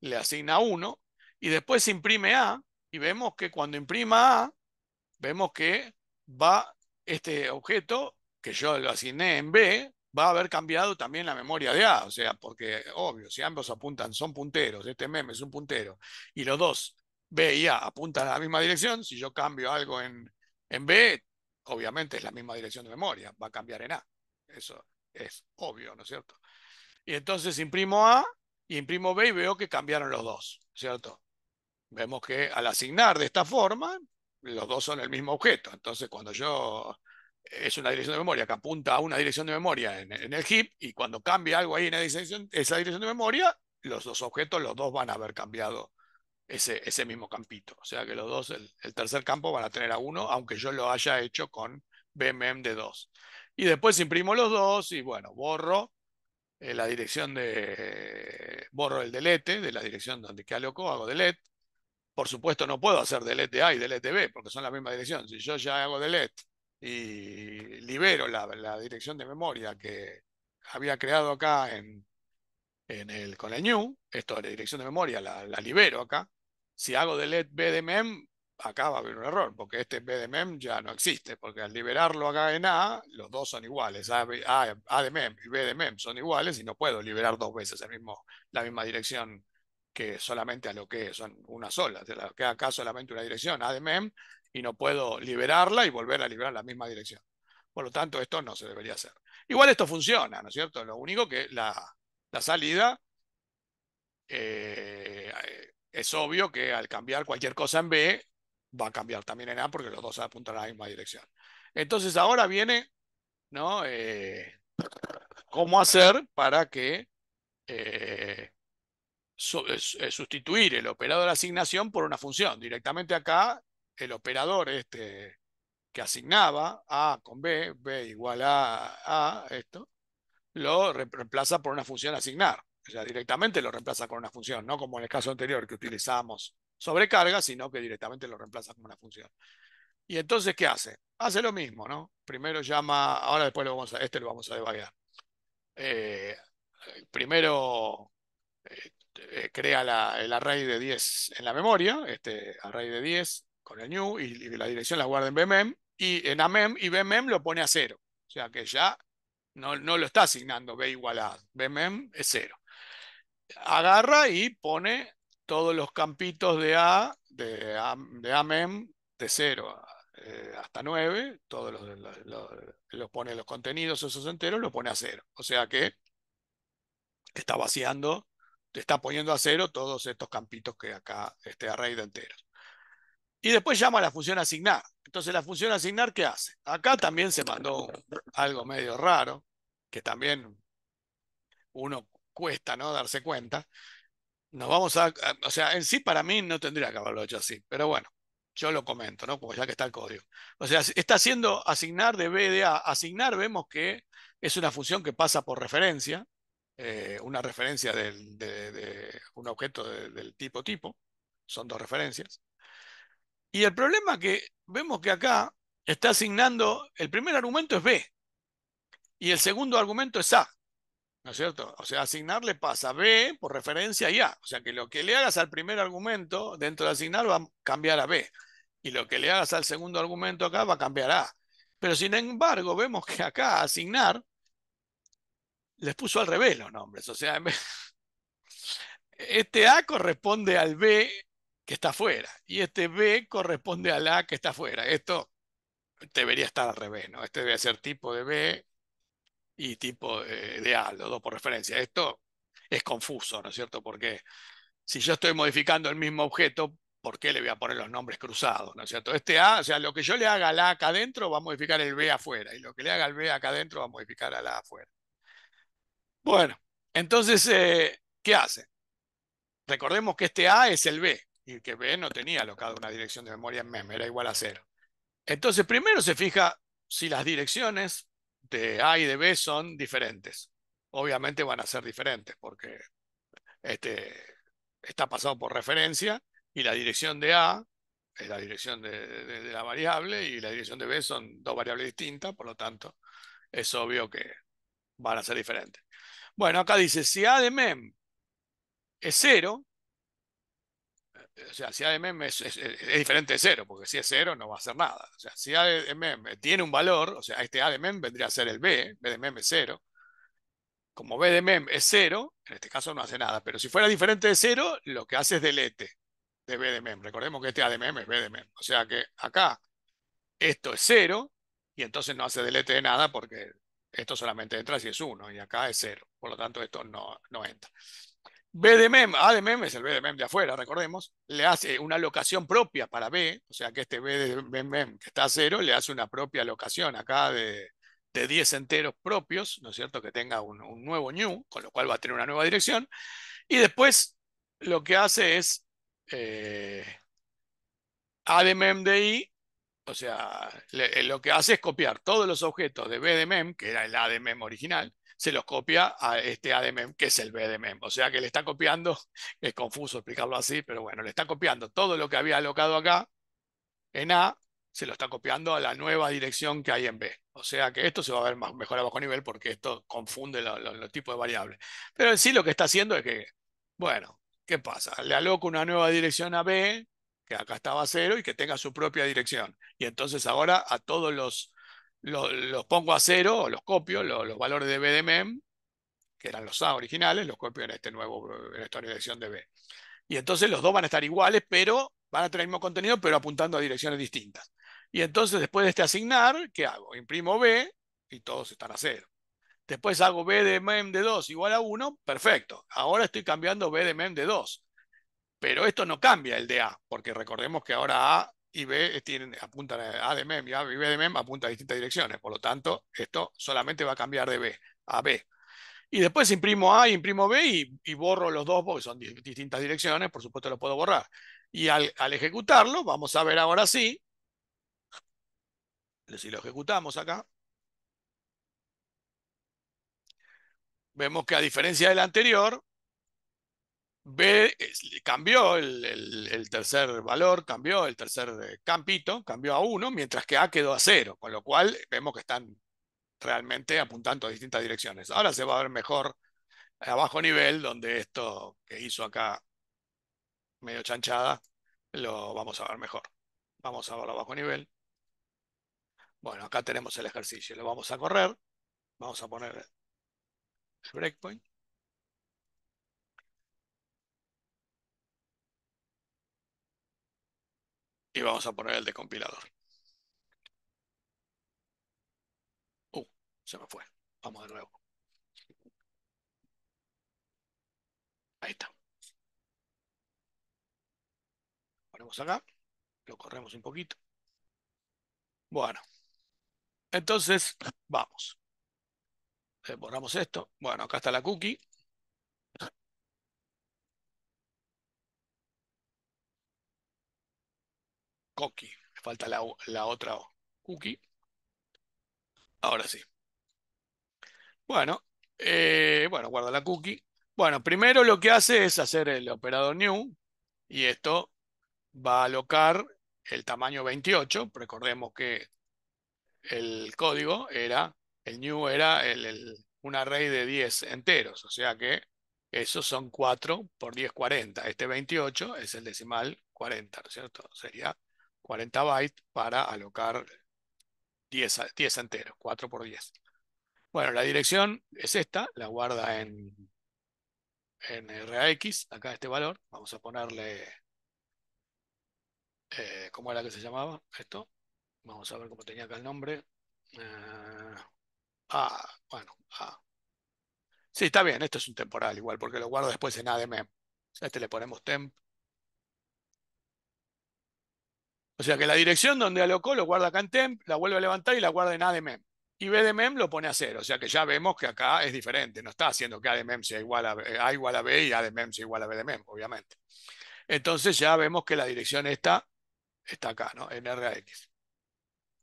le asigna 1 y después imprime A y vemos que cuando imprima A, vemos que va este objeto que yo lo asigné en B, va a haber cambiado también la memoria de A, o sea, porque obvio, si ambos apuntan, son punteros, este meme es un puntero, y los dos, B y A, apuntan a la misma dirección, si yo cambio algo en, en B, obviamente es la misma dirección de memoria, va a cambiar en A, eso es obvio, ¿no es cierto? Y entonces imprimo A imprimo B y veo que cambiaron los dos, ¿cierto? Vemos que al asignar de esta forma, los dos son el mismo objeto. Entonces, cuando yo es una dirección de memoria que apunta a una dirección de memoria en, el heap y cuando cambia algo ahí en esa dirección, de memoria, los dos objetos, los dos van a haber cambiado ese, ese mismo campito. O sea que los dos, el, tercer campo van a tener a uno, aunque yo lo haya hecho con BMM de dos Y después imprimo los dos y bueno, borro eh, la dirección de eh, borro el delete, de la dirección donde que loco, hago delete. Por supuesto no puedo hacer delete de A y delete de B, porque son la misma dirección. Si yo ya hago delete y libero la, dirección de memoria que había creado acá en, en el, con el new, esto la dirección de memoria la, la libero acá. Si hago delete B de mem, acá va a haber un error, porque este B de mem ya no existe, porque al liberarlo acá en A, los dos son iguales. A, A, de mem y B de mem son iguales y no puedo liberar dos veces el mismo, la misma dirección que solamente a lo que son una sola. queda acá solamente una dirección, A de mem, y no puedo liberarla y volver a liberar la misma dirección. Por lo tanto, esto no se debería hacer. Igual esto funciona, ¿no es cierto? Lo único que la, salida eh, es obvio que al cambiar cualquier cosa en B, va a cambiar también en A porque los dos apuntan a la misma dirección. Entonces ahora viene, ¿no? Eh, ¿Cómo hacer para que eh, eh, sustituir el operador de asignación por una función? Directamente acá, el operador este, que asignaba A con B, B igual a A, esto, lo reemplaza por una función asignar. O sea, directamente lo reemplaza con una función, no como en el caso anterior que utilizamos sobrecarga, sino que directamente lo reemplaza como una función. Y entonces, ¿qué hace? Hace lo mismo, ¿no? Primero llama, ahora después lo vamos a, este lo vamos a debaguear. Eh, primero eh, eh, crea la, el array de 10 en la memoria, este array de 10 con el new, y, la dirección la guarda en bmem, y en amem, y bmem lo pone a cero. O sea que ya no, no lo está asignando b igual a bmem, es cero. Agarra y pone todos los campitos de A, de, A, de AMEM, de 0 eh, hasta 9, todos los, pone los contenidos esos enteros, los pone a 0. O sea que está vaciando, te está poniendo a 0 todos estos campitos que acá, este array de enteros. Y después llama a la función asignar. Entonces la función asignar, ¿qué hace? Acá también se mandó algo medio raro, que también uno cuesta no darse cuenta, vamos a, o sea, en sí para mí no tendría que haberlo hecho así, pero bueno, yo lo comento, ¿no? ya que está el código. O sea, está haciendo asignar de B de A. Asignar vemos que es una función que pasa por referencia, eh, una referencia de, un objeto del tipo tipo, son dos referencias. Y el problema que vemos que acá está asignando, el primer argumento es B y el segundo argumento es A. ¿No es cierto? O sea, asignar le pasa B por referencia y A. O sea, que lo que le hagas al primer argumento dentro de asignar va a cambiar a B. Y lo que le hagas al segundo argumento acá va a cambiar a A. Pero sin embargo, vemos que acá asignar les puso al revés los nombres. O sea, este A corresponde al B que está afuera. Y este B corresponde al A que está afuera. Esto debería estar al revés, ¿no? Este debe ser tipo de B y tipo eh, de, A, los dos por referencia. Esto es confuso, ¿no es cierto? Porque si yo estoy modificando el mismo objeto, ¿por qué le voy a poner los nombres cruzados? ¿No es cierto? Este A, o sea, lo que yo le haga al A acá adentro va a modificar el B afuera, y lo que le haga al B acá adentro va a modificar al A afuera. Bueno, entonces, eh, ¿qué hace? Recordemos que este A es el B, y que B no tenía alocada una dirección de memoria en mem, era igual a cero. Entonces, primero se fija si las direcciones de A y de B son diferentes. Obviamente van a ser diferentes porque este, está pasado por referencia y la dirección de A es la dirección de, la variable y la dirección de B son dos variables distintas, por lo tanto es obvio que van a ser diferentes. Bueno, acá dice, si A de mem es cero o sea, si A es, mem es, diferente de 0 porque si es 0 no va a hacer nada. O sea, si mem tiene un valor, o sea, este mem vendría a ser el B, de mem es 0 Como B de mem es 0 en este caso no hace nada, pero si fuera diferente de 0 lo que hace es delete de mem. Recordemos que este ADMM es mem O sea que acá esto es 0 y entonces no hace delete de nada porque esto solamente entra si es 1 y acá es 0 Por lo tanto, esto no, no entra de mem, ah, es el B de afuera, recordemos, le hace una locación propia para B, o sea que este B mem que está a cero le hace una propia locación acá de, de 10 enteros propios, ¿no es cierto? Que tenga un, nuevo new, con lo cual va a tener una nueva dirección. Y después lo que hace es eh, mem de I, o sea, eh, lo que hace es copiar todos los objetos de mem, que era el mem original, se los copia a este ADMEM, que es el BDMEM. O sea que le está copiando, es confuso explicarlo así, pero bueno, le está copiando todo lo que había alocado acá en A, se lo está copiando a la nueva dirección que hay en B. O sea que esto se va a ver mejor a bajo nivel porque esto confunde los tipos de variables. Pero en sí lo que está haciendo es que, bueno, ¿qué pasa? Le aloco una nueva dirección a B, que acá estaba cero, y que tenga su propia dirección. Y entonces ahora a todos los los pongo a cero, los copio, los valores de B de MEM, que eran los A originales, los copio en, este nuevo, en esta dirección de B. Y entonces los dos van a estar iguales, pero van a tener el mismo contenido, pero apuntando a direcciones distintas. Y entonces después de este asignar, ¿qué hago? Imprimo B y todos están a cero. Después hago B de MEM de 2 igual a 1, perfecto. Ahora estoy cambiando B de MEM de 2. Pero esto no cambia el de A, porque recordemos que ahora A y B eh, tienen, a de mem y B de apunta a distintas direcciones. Por lo tanto, esto solamente va a cambiar de B a B. Y después imprimo A, imprimo B y, borro los dos porque son distintas direcciones, por supuesto lo puedo borrar. Y al, al, ejecutarlo, vamos a ver ahora sí, si lo ejecutamos acá, vemos que a diferencia del anterior, B cambió el, tercer valor, cambió el tercer eh, campito, cambió a 1, mientras que A quedó a 0, con lo cual vemos que están realmente apuntando a distintas direcciones. Ahora se va a ver mejor a bajo nivel, donde esto que hizo acá medio chanchada, lo vamos a ver mejor. Vamos a verlo a bajo nivel. Bueno, acá tenemos el ejercicio, lo vamos a correr, vamos a poner breakpoint. y vamos a poner el de compilador. Uh, se me fue. Vamos de nuevo. Ahí está. Ponemos acá. Lo corremos un poquito. Bueno. Entonces, vamos. Eh, borramos esto. Bueno, acá está la cookie. cookie, me Falta la, otra Cookie. Ahora sí. Bueno, eh, bueno, guarda la cookie. Bueno, primero lo que hace es hacer el operador new y esto va a alocar el tamaño 28. Recordemos que el código era, el new era el, un array de 10 enteros, o sea que esos son 4 por 10, 40. Este 28 es el decimal 40, cierto? Sería 40 bytes para alocar 10, 10 enteros, 4 por 10. Bueno, la dirección es esta, la guarda en, en RAX, acá este valor. Vamos a ponerle, eh, ¿cómo era que se llamaba esto? Vamos a ver cómo tenía acá el nombre. Eh, ah, bueno, ah. Sí, está bien, esto es un temporal igual, porque lo guardo después en ADM. A este le ponemos temp O sea que la dirección donde alocó lo guarda acá en temp, la vuelve a levantar y la guarda en ADMEM. E y BDMEM e lo pone a cero. O sea que ya vemos que acá es diferente. No está haciendo que ADMEM e sea igual a, a igual a B y ADMEM sea igual a BDMEM, obviamente. Entonces ya vemos que la dirección está, está acá, ¿no? En RAX.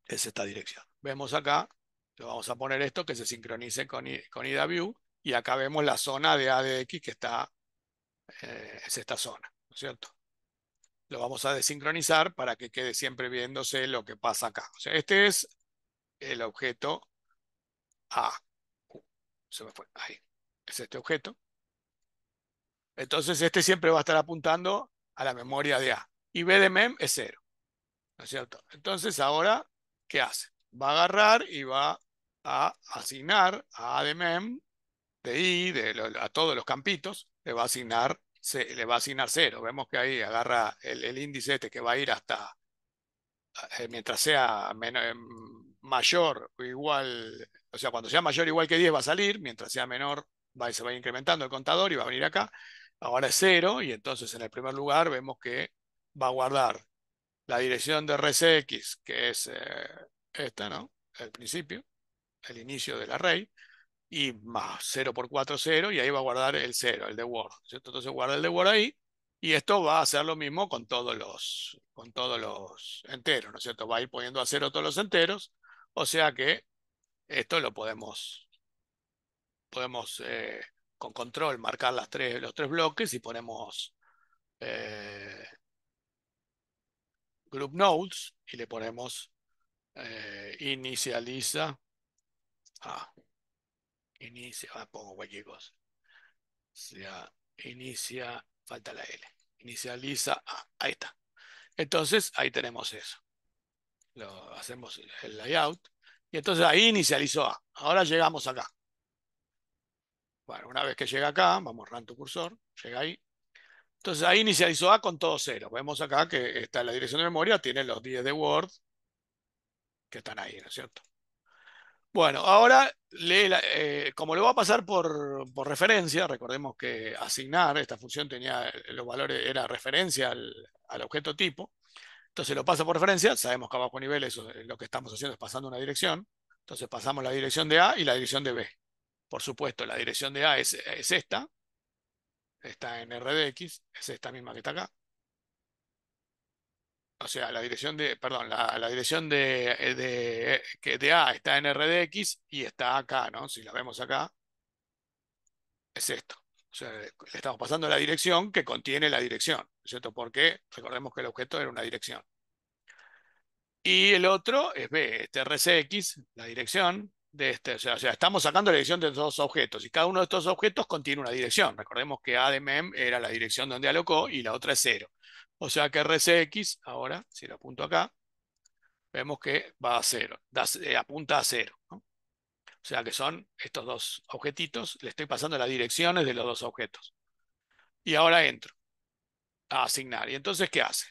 Es esta dirección. Vemos acá, le vamos a poner esto que se sincronice con, IDAView. Y acá vemos la zona de ADX que está, eh, es esta zona, ¿no es cierto? lo vamos a desincronizar para que quede siempre viéndose lo que pasa acá. O sea, este es el objeto A. Uh, se me fue. Ahí. Es este objeto. Entonces, este siempre va a estar apuntando a la memoria de A. Y B de mem es cero. ¿No es cierto? Entonces, ahora, ¿qué hace? Va a agarrar y va a asignar a A de mem, de I, a todos los campitos, le va a asignar se le va a asignar cero. Vemos que ahí agarra el, índice este que va a ir hasta, eh, mientras sea eh, mayor o igual, o sea, cuando sea mayor o igual que 10 va a salir, mientras sea menor va, se va incrementando el contador y va a venir acá. Ahora es cero y entonces en el primer lugar vemos que va a guardar la dirección de resX, que es eh, esta, ¿no? El principio, el inicio del array, y más 0 por 4, 0, y ahí va a guardar el 0, el de Word. ¿cierto? Entonces guarda el de Word ahí, y esto va a hacer lo mismo con todos los, con todos los enteros, ¿no es cierto? Va a ir poniendo a 0 todos los enteros, o sea que esto lo podemos, podemos eh, con control marcar las tres, los tres bloques y ponemos... Eh, group nodes y le ponemos eh, inicializa ah, inicia, ah, pongo cualquier cosa. sea, inicia, falta la L. Inicializa, A, ah, ahí está. Entonces, ahí tenemos eso. Lo, hacemos el layout. Y entonces ahí inicializó A. Ahora llegamos acá. Bueno, una vez que llega acá, vamos a ran tu cursor, llega ahí. Entonces ahí inicializó A con todo cero. Vemos acá que está la dirección de memoria, tiene los 10 de Word que están ahí, ¿no es cierto? Bueno, ahora, eh, como lo va a pasar por, referencia, recordemos que asignar esta función tenía eh, los valores, era referencia al, objeto tipo. Entonces lo pasa por referencia, sabemos que abajo nivel eh, lo que estamos haciendo es pasando una dirección. Entonces pasamos la dirección de A y la dirección de B. Por supuesto, la dirección de A es, es esta. Está en RDX, es esta misma que está acá o sea, la dirección de, perdón, la, la dirección de, eh, de, eh, de, A está en RDX y está acá, ¿no? Si la vemos acá, es esto. O sea, le estamos pasando la dirección que contiene la dirección, ¿cierto? Porque recordemos que el objeto era una dirección. Y el otro es B, este RCX, la dirección de este, o sea, estamos sacando la dirección de dos objetos y cada uno de estos objetos contiene una dirección. Recordemos que A de MEM e era la dirección donde alocó y la otra es cero. O sea que RCX, ahora, si lo apunto acá, vemos que va a cero, eh, apunta a cero. O sea que son estos dos objetitos, le estoy pasando las direcciones de los dos objetos. Y ahora entro a asignar. ¿Y entonces qué hace?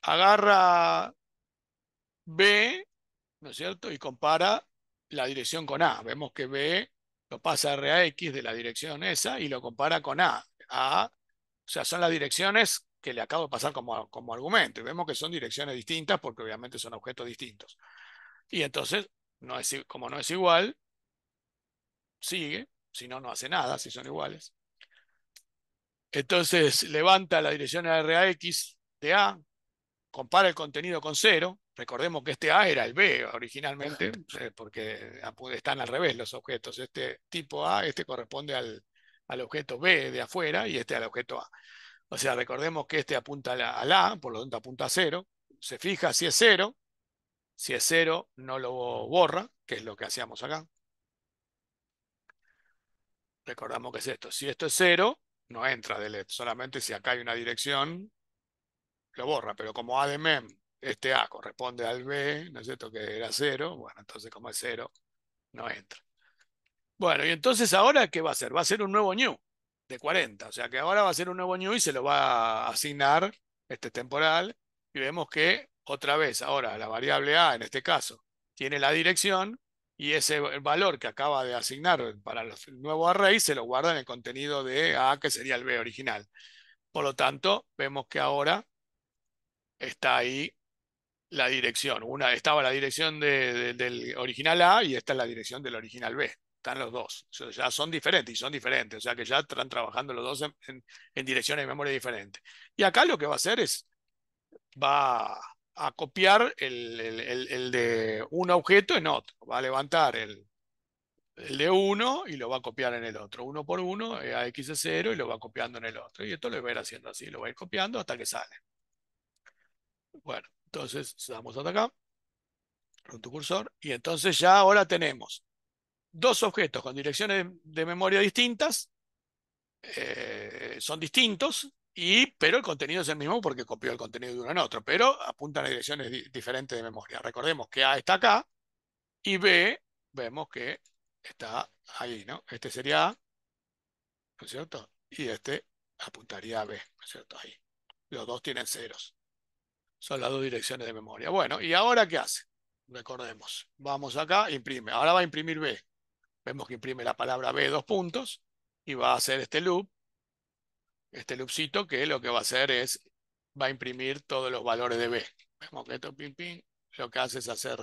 Agarra B, ¿no es cierto? Y compara la dirección con A. Vemos que B lo pasa a RAX de la dirección esa y lo compara con A. A, o sea, son las direcciones que le acabo de pasar como, como argumento. Y vemos que son direcciones distintas porque obviamente son objetos distintos. Y entonces, no es, como no es igual, sigue, si no, no hace nada, si son iguales. Entonces, levanta la dirección RAX de A, compara el contenido con cero. Recordemos que este A era el B originalmente, eh, porque están al revés los objetos. Este tipo A, este corresponde al, al objeto B de afuera y este al objeto A. O sea, recordemos que este apunta a la, a por lo tanto apunta a cero. Se fija si es cero. Si es cero, no lo borra, que es lo que hacíamos acá. Recordamos que es esto. Si esto es cero, no entra delete. Solamente si acá hay una dirección, lo borra. Pero como A de mem, este A corresponde al B, ¿no es cierto? Que era cero. Bueno, entonces como es cero, no entra. Bueno, y entonces ahora, ¿qué va a hacer? Va a ser un nuevo new de 40. O sea que ahora va a ser un nuevo New y se lo va a asignar este temporal. Y vemos que otra vez, ahora la variable A en este caso tiene la dirección y ese valor que acaba de asignar para el nuevo array se lo guarda en el contenido de A, que sería el B original. Por lo tanto, vemos que ahora está ahí la dirección. Una, estaba la dirección del original A y esta es la dirección del original B están los dos. ya son diferentes y son diferentes. O sea que ya están trabajando los dos en, direcciones de memoria diferentes. Y acá lo que va a hacer es, va a copiar el, de un objeto en otro. Va a levantar el, de uno y lo va a copiar en el otro. Uno por uno, eh, AX es 0 y lo va copiando en el otro. Y esto lo va a ir haciendo así, lo va a ir copiando hasta que sale. Bueno, entonces damos hasta acá con tu cursor. Y entonces ya ahora tenemos dos objetos con direcciones de memoria distintas, eh, son distintos, y, pero el contenido es el mismo porque copió el contenido de uno en otro, pero apuntan a direcciones diferentes de memoria. Recordemos que A está acá y B vemos que está ahí, ¿no? Este sería A, ¿no es cierto? Y este apuntaría a B, ¿no es cierto? Ahí. Los dos tienen ceros. Son las dos direcciones de memoria. Bueno, ¿y ahora qué hace? Recordemos. Vamos acá, imprime. Ahora va a imprimir B. Vemos que imprime la palabra B dos puntos y va a hacer este loop, este loopcito que lo que va a hacer es, va a imprimir todos los valores de B. Vemos que esto pim pim lo que hace es hacer,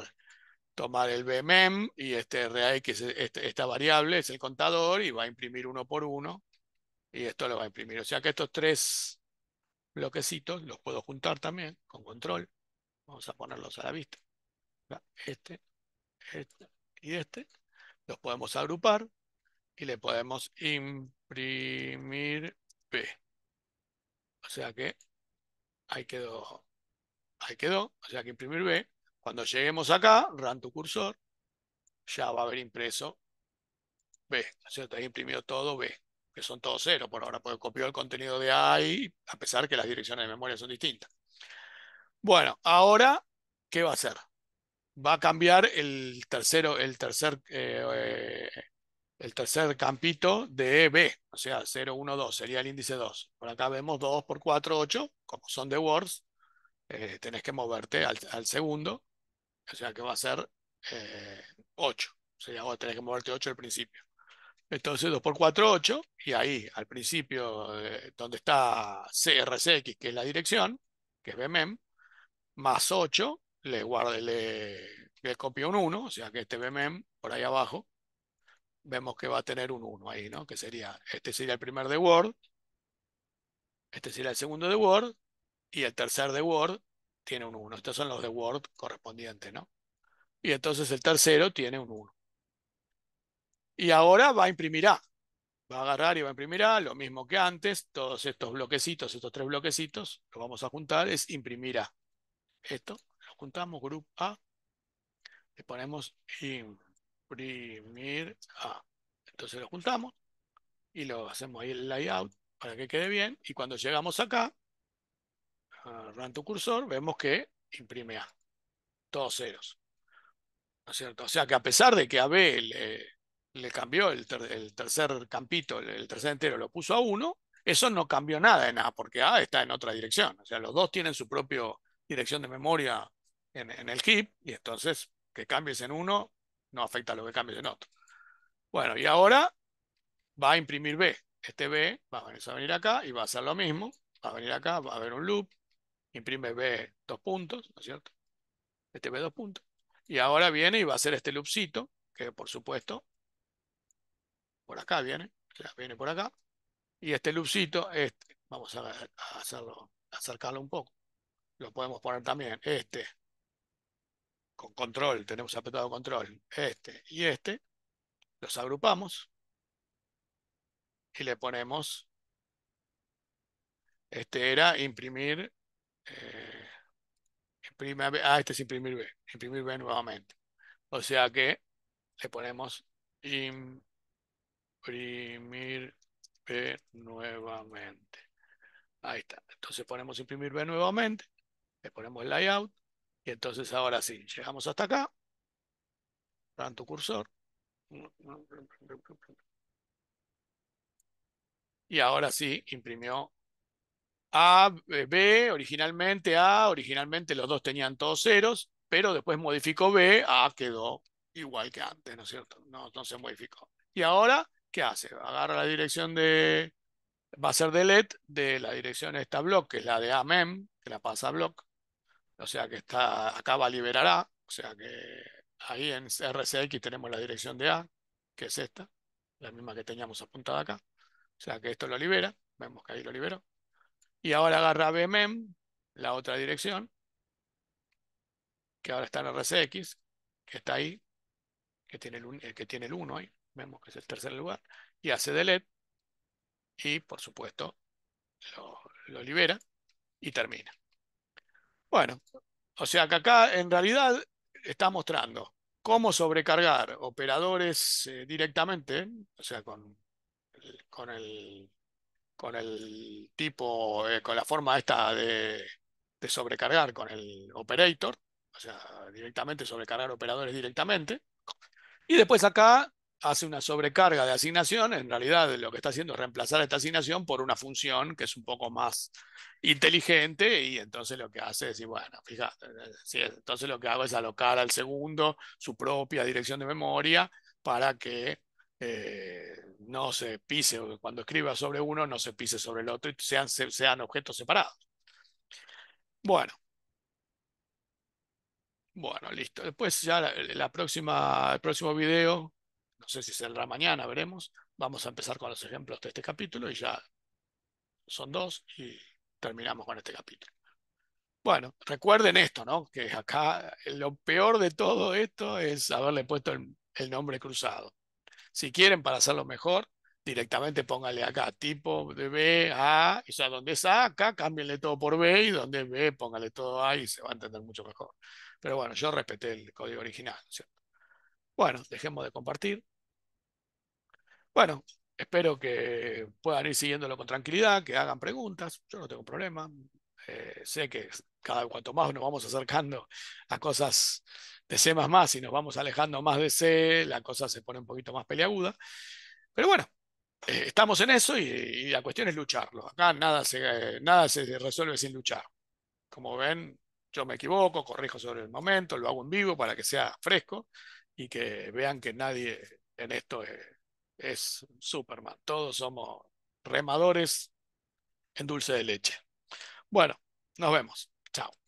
tomar el BMEM y este RAX. que es este, esta variable, es el contador y va a imprimir uno por uno y esto lo va a imprimir. O sea que estos tres bloquecitos los puedo juntar también con control. Vamos a ponerlos a la vista. Este, este y este. Los podemos agrupar y le podemos imprimir B. O sea que ahí quedó. Ahí quedó. O sea que imprimir B. Cuando lleguemos acá, ran tu cursor, ya va a haber impreso B. ¿no es cierto? Ahí imprimido todo B, que son todos cero. Por ahora puedo copiar el contenido de A a pesar que las direcciones de memoria son distintas. Bueno, ahora, ¿qué va a hacer? va a cambiar el tercero, el tercer, eh, eh, el tercer campito de B, o sea, 0, 1, 2, sería el índice 2. Por acá vemos 2 por 4, 8, como son de words, eh, tenés que moverte al, segundo, o sea que va a ser 8, o sea, vos tenés que moverte 8 al principio. Entonces 2 por 4, 8, y ahí al principio donde está CRCX, que es la dirección, que es BMEM, e más 8, le, guarde, le, copió un 1, o sea que este BMM por ahí abajo, vemos que va a tener un 1 ahí, ¿no? Que sería, este sería el primer de Word, este sería el segundo de Word, y el tercer de Word tiene un 1. Estos son los de Word correspondientes, ¿no? Y entonces el tercero tiene un 1. Y ahora va a imprimir A. Va a agarrar y va a imprimir A, lo mismo que antes, todos estos bloquecitos, estos tres bloquecitos, Lo vamos a juntar, es imprimir A. Esto juntamos grupo A, le ponemos imprimir A. Entonces lo juntamos y lo hacemos ahí el layout para que quede bien. Y cuando llegamos acá, run tu cursor, vemos que imprime A. Todos ceros. ¿No es cierto? O sea que a pesar de que a B eh, le, cambió el, el, tercer campito, el tercer entero lo puso a 1, eso no cambió nada en A, porque A está en otra dirección. O sea, los dos tienen su propia dirección de memoria en, el heap y entonces que cambies en uno no afecta a lo que cambies en otro. Bueno, y ahora va a imprimir B. Este B va a venir acá y va a hacer lo mismo. Va a venir acá, va a haber un loop, imprime B dos puntos, ¿no es cierto? Este B dos puntos. Y ahora viene y va a hacer este loopcito, que por supuesto, por acá viene, o sea, viene por acá. Y este loopcito, este, vamos a, hacerlo, acercarlo un poco. Lo podemos poner también, este, con control, tenemos apretado control, este y este, los agrupamos y le ponemos, este era imprimir, eh, ah, este es imprimir B, imprimir B nuevamente. O sea que le ponemos imprimir B nuevamente. Ahí está. Entonces ponemos imprimir B nuevamente, le ponemos layout y entonces ahora sí, llegamos hasta acá. tanto tu cursor. Y ahora sí, imprimió A, B, originalmente A, originalmente los dos tenían todos ceros, pero después modificó B, A quedó igual que antes, ¿no es cierto? No, no se modificó. Y ahora, ¿qué hace? Agarra la dirección de, va a ser delete de la dirección de esta block, que es la de AMEM, e que la pasa a block o sea que está liberar A, o sea que ahí en RCX tenemos la dirección de A, que es esta, la misma que teníamos apuntada acá, o sea que esto lo libera, vemos que ahí lo liberó, y ahora agarra BMEM, e la otra dirección, que ahora está en RCX, que está ahí, que tiene el, eh, que tiene el 1 ahí, vemos que es el tercer lugar, y hace delete, y por supuesto lo libera y termina. Bueno, o sea que acá en realidad está mostrando cómo sobrecargar operadores eh, directamente, o sea, con, con, el, con el tipo, eh, con la forma esta de, de sobrecargar con el operator, o sea, directamente sobrecargar operadores directamente. Y después acá hace una sobrecarga de asignación, en realidad lo que está haciendo es reemplazar esta asignación por una función que es un poco más inteligente y entonces lo que hace es decir, bueno, fíjate, eh, entonces lo que hago es alocar al segundo su propia dirección de memoria para que eh, no se pise, cuando escriba sobre uno no se pise sobre el otro y sean, sean objetos separados. Bueno, bueno, listo. Después ya próxima, el próximo video no sé si saldrá mañana, veremos. Vamos a empezar con los ejemplos de este capítulo y ya son dos y terminamos con este capítulo. Bueno, recuerden esto, ¿no? Que acá lo peor de todo esto es haberle puesto el, nombre cruzado. Si quieren, para hacerlo mejor, directamente pónganle acá tipo de B, A, y o sea, donde es A, acá cámbienle todo por B y donde es B, pónganle todo A y se va a entender mucho mejor. Pero bueno, yo respeté el código original, ¿cierto? Bueno, dejemos de compartir. Bueno, espero que puedan ir siguiéndolo con tranquilidad, que hagan preguntas, yo no tengo problema. Eh, sé que cada cuanto más nos vamos acercando a cosas de C más y nos vamos alejando más de C, la cosa se pone un poquito más peleaguda. Pero bueno, eh, estamos en eso y, la cuestión es lucharlo. Acá nada se, nada se resuelve sin luchar. Como ven, yo me equivoco, corrijo sobre el momento, lo hago en vivo para que sea fresco y que vean que nadie en esto es es Superman. Todos somos remadores en dulce de leche. Bueno, nos vemos. Chao.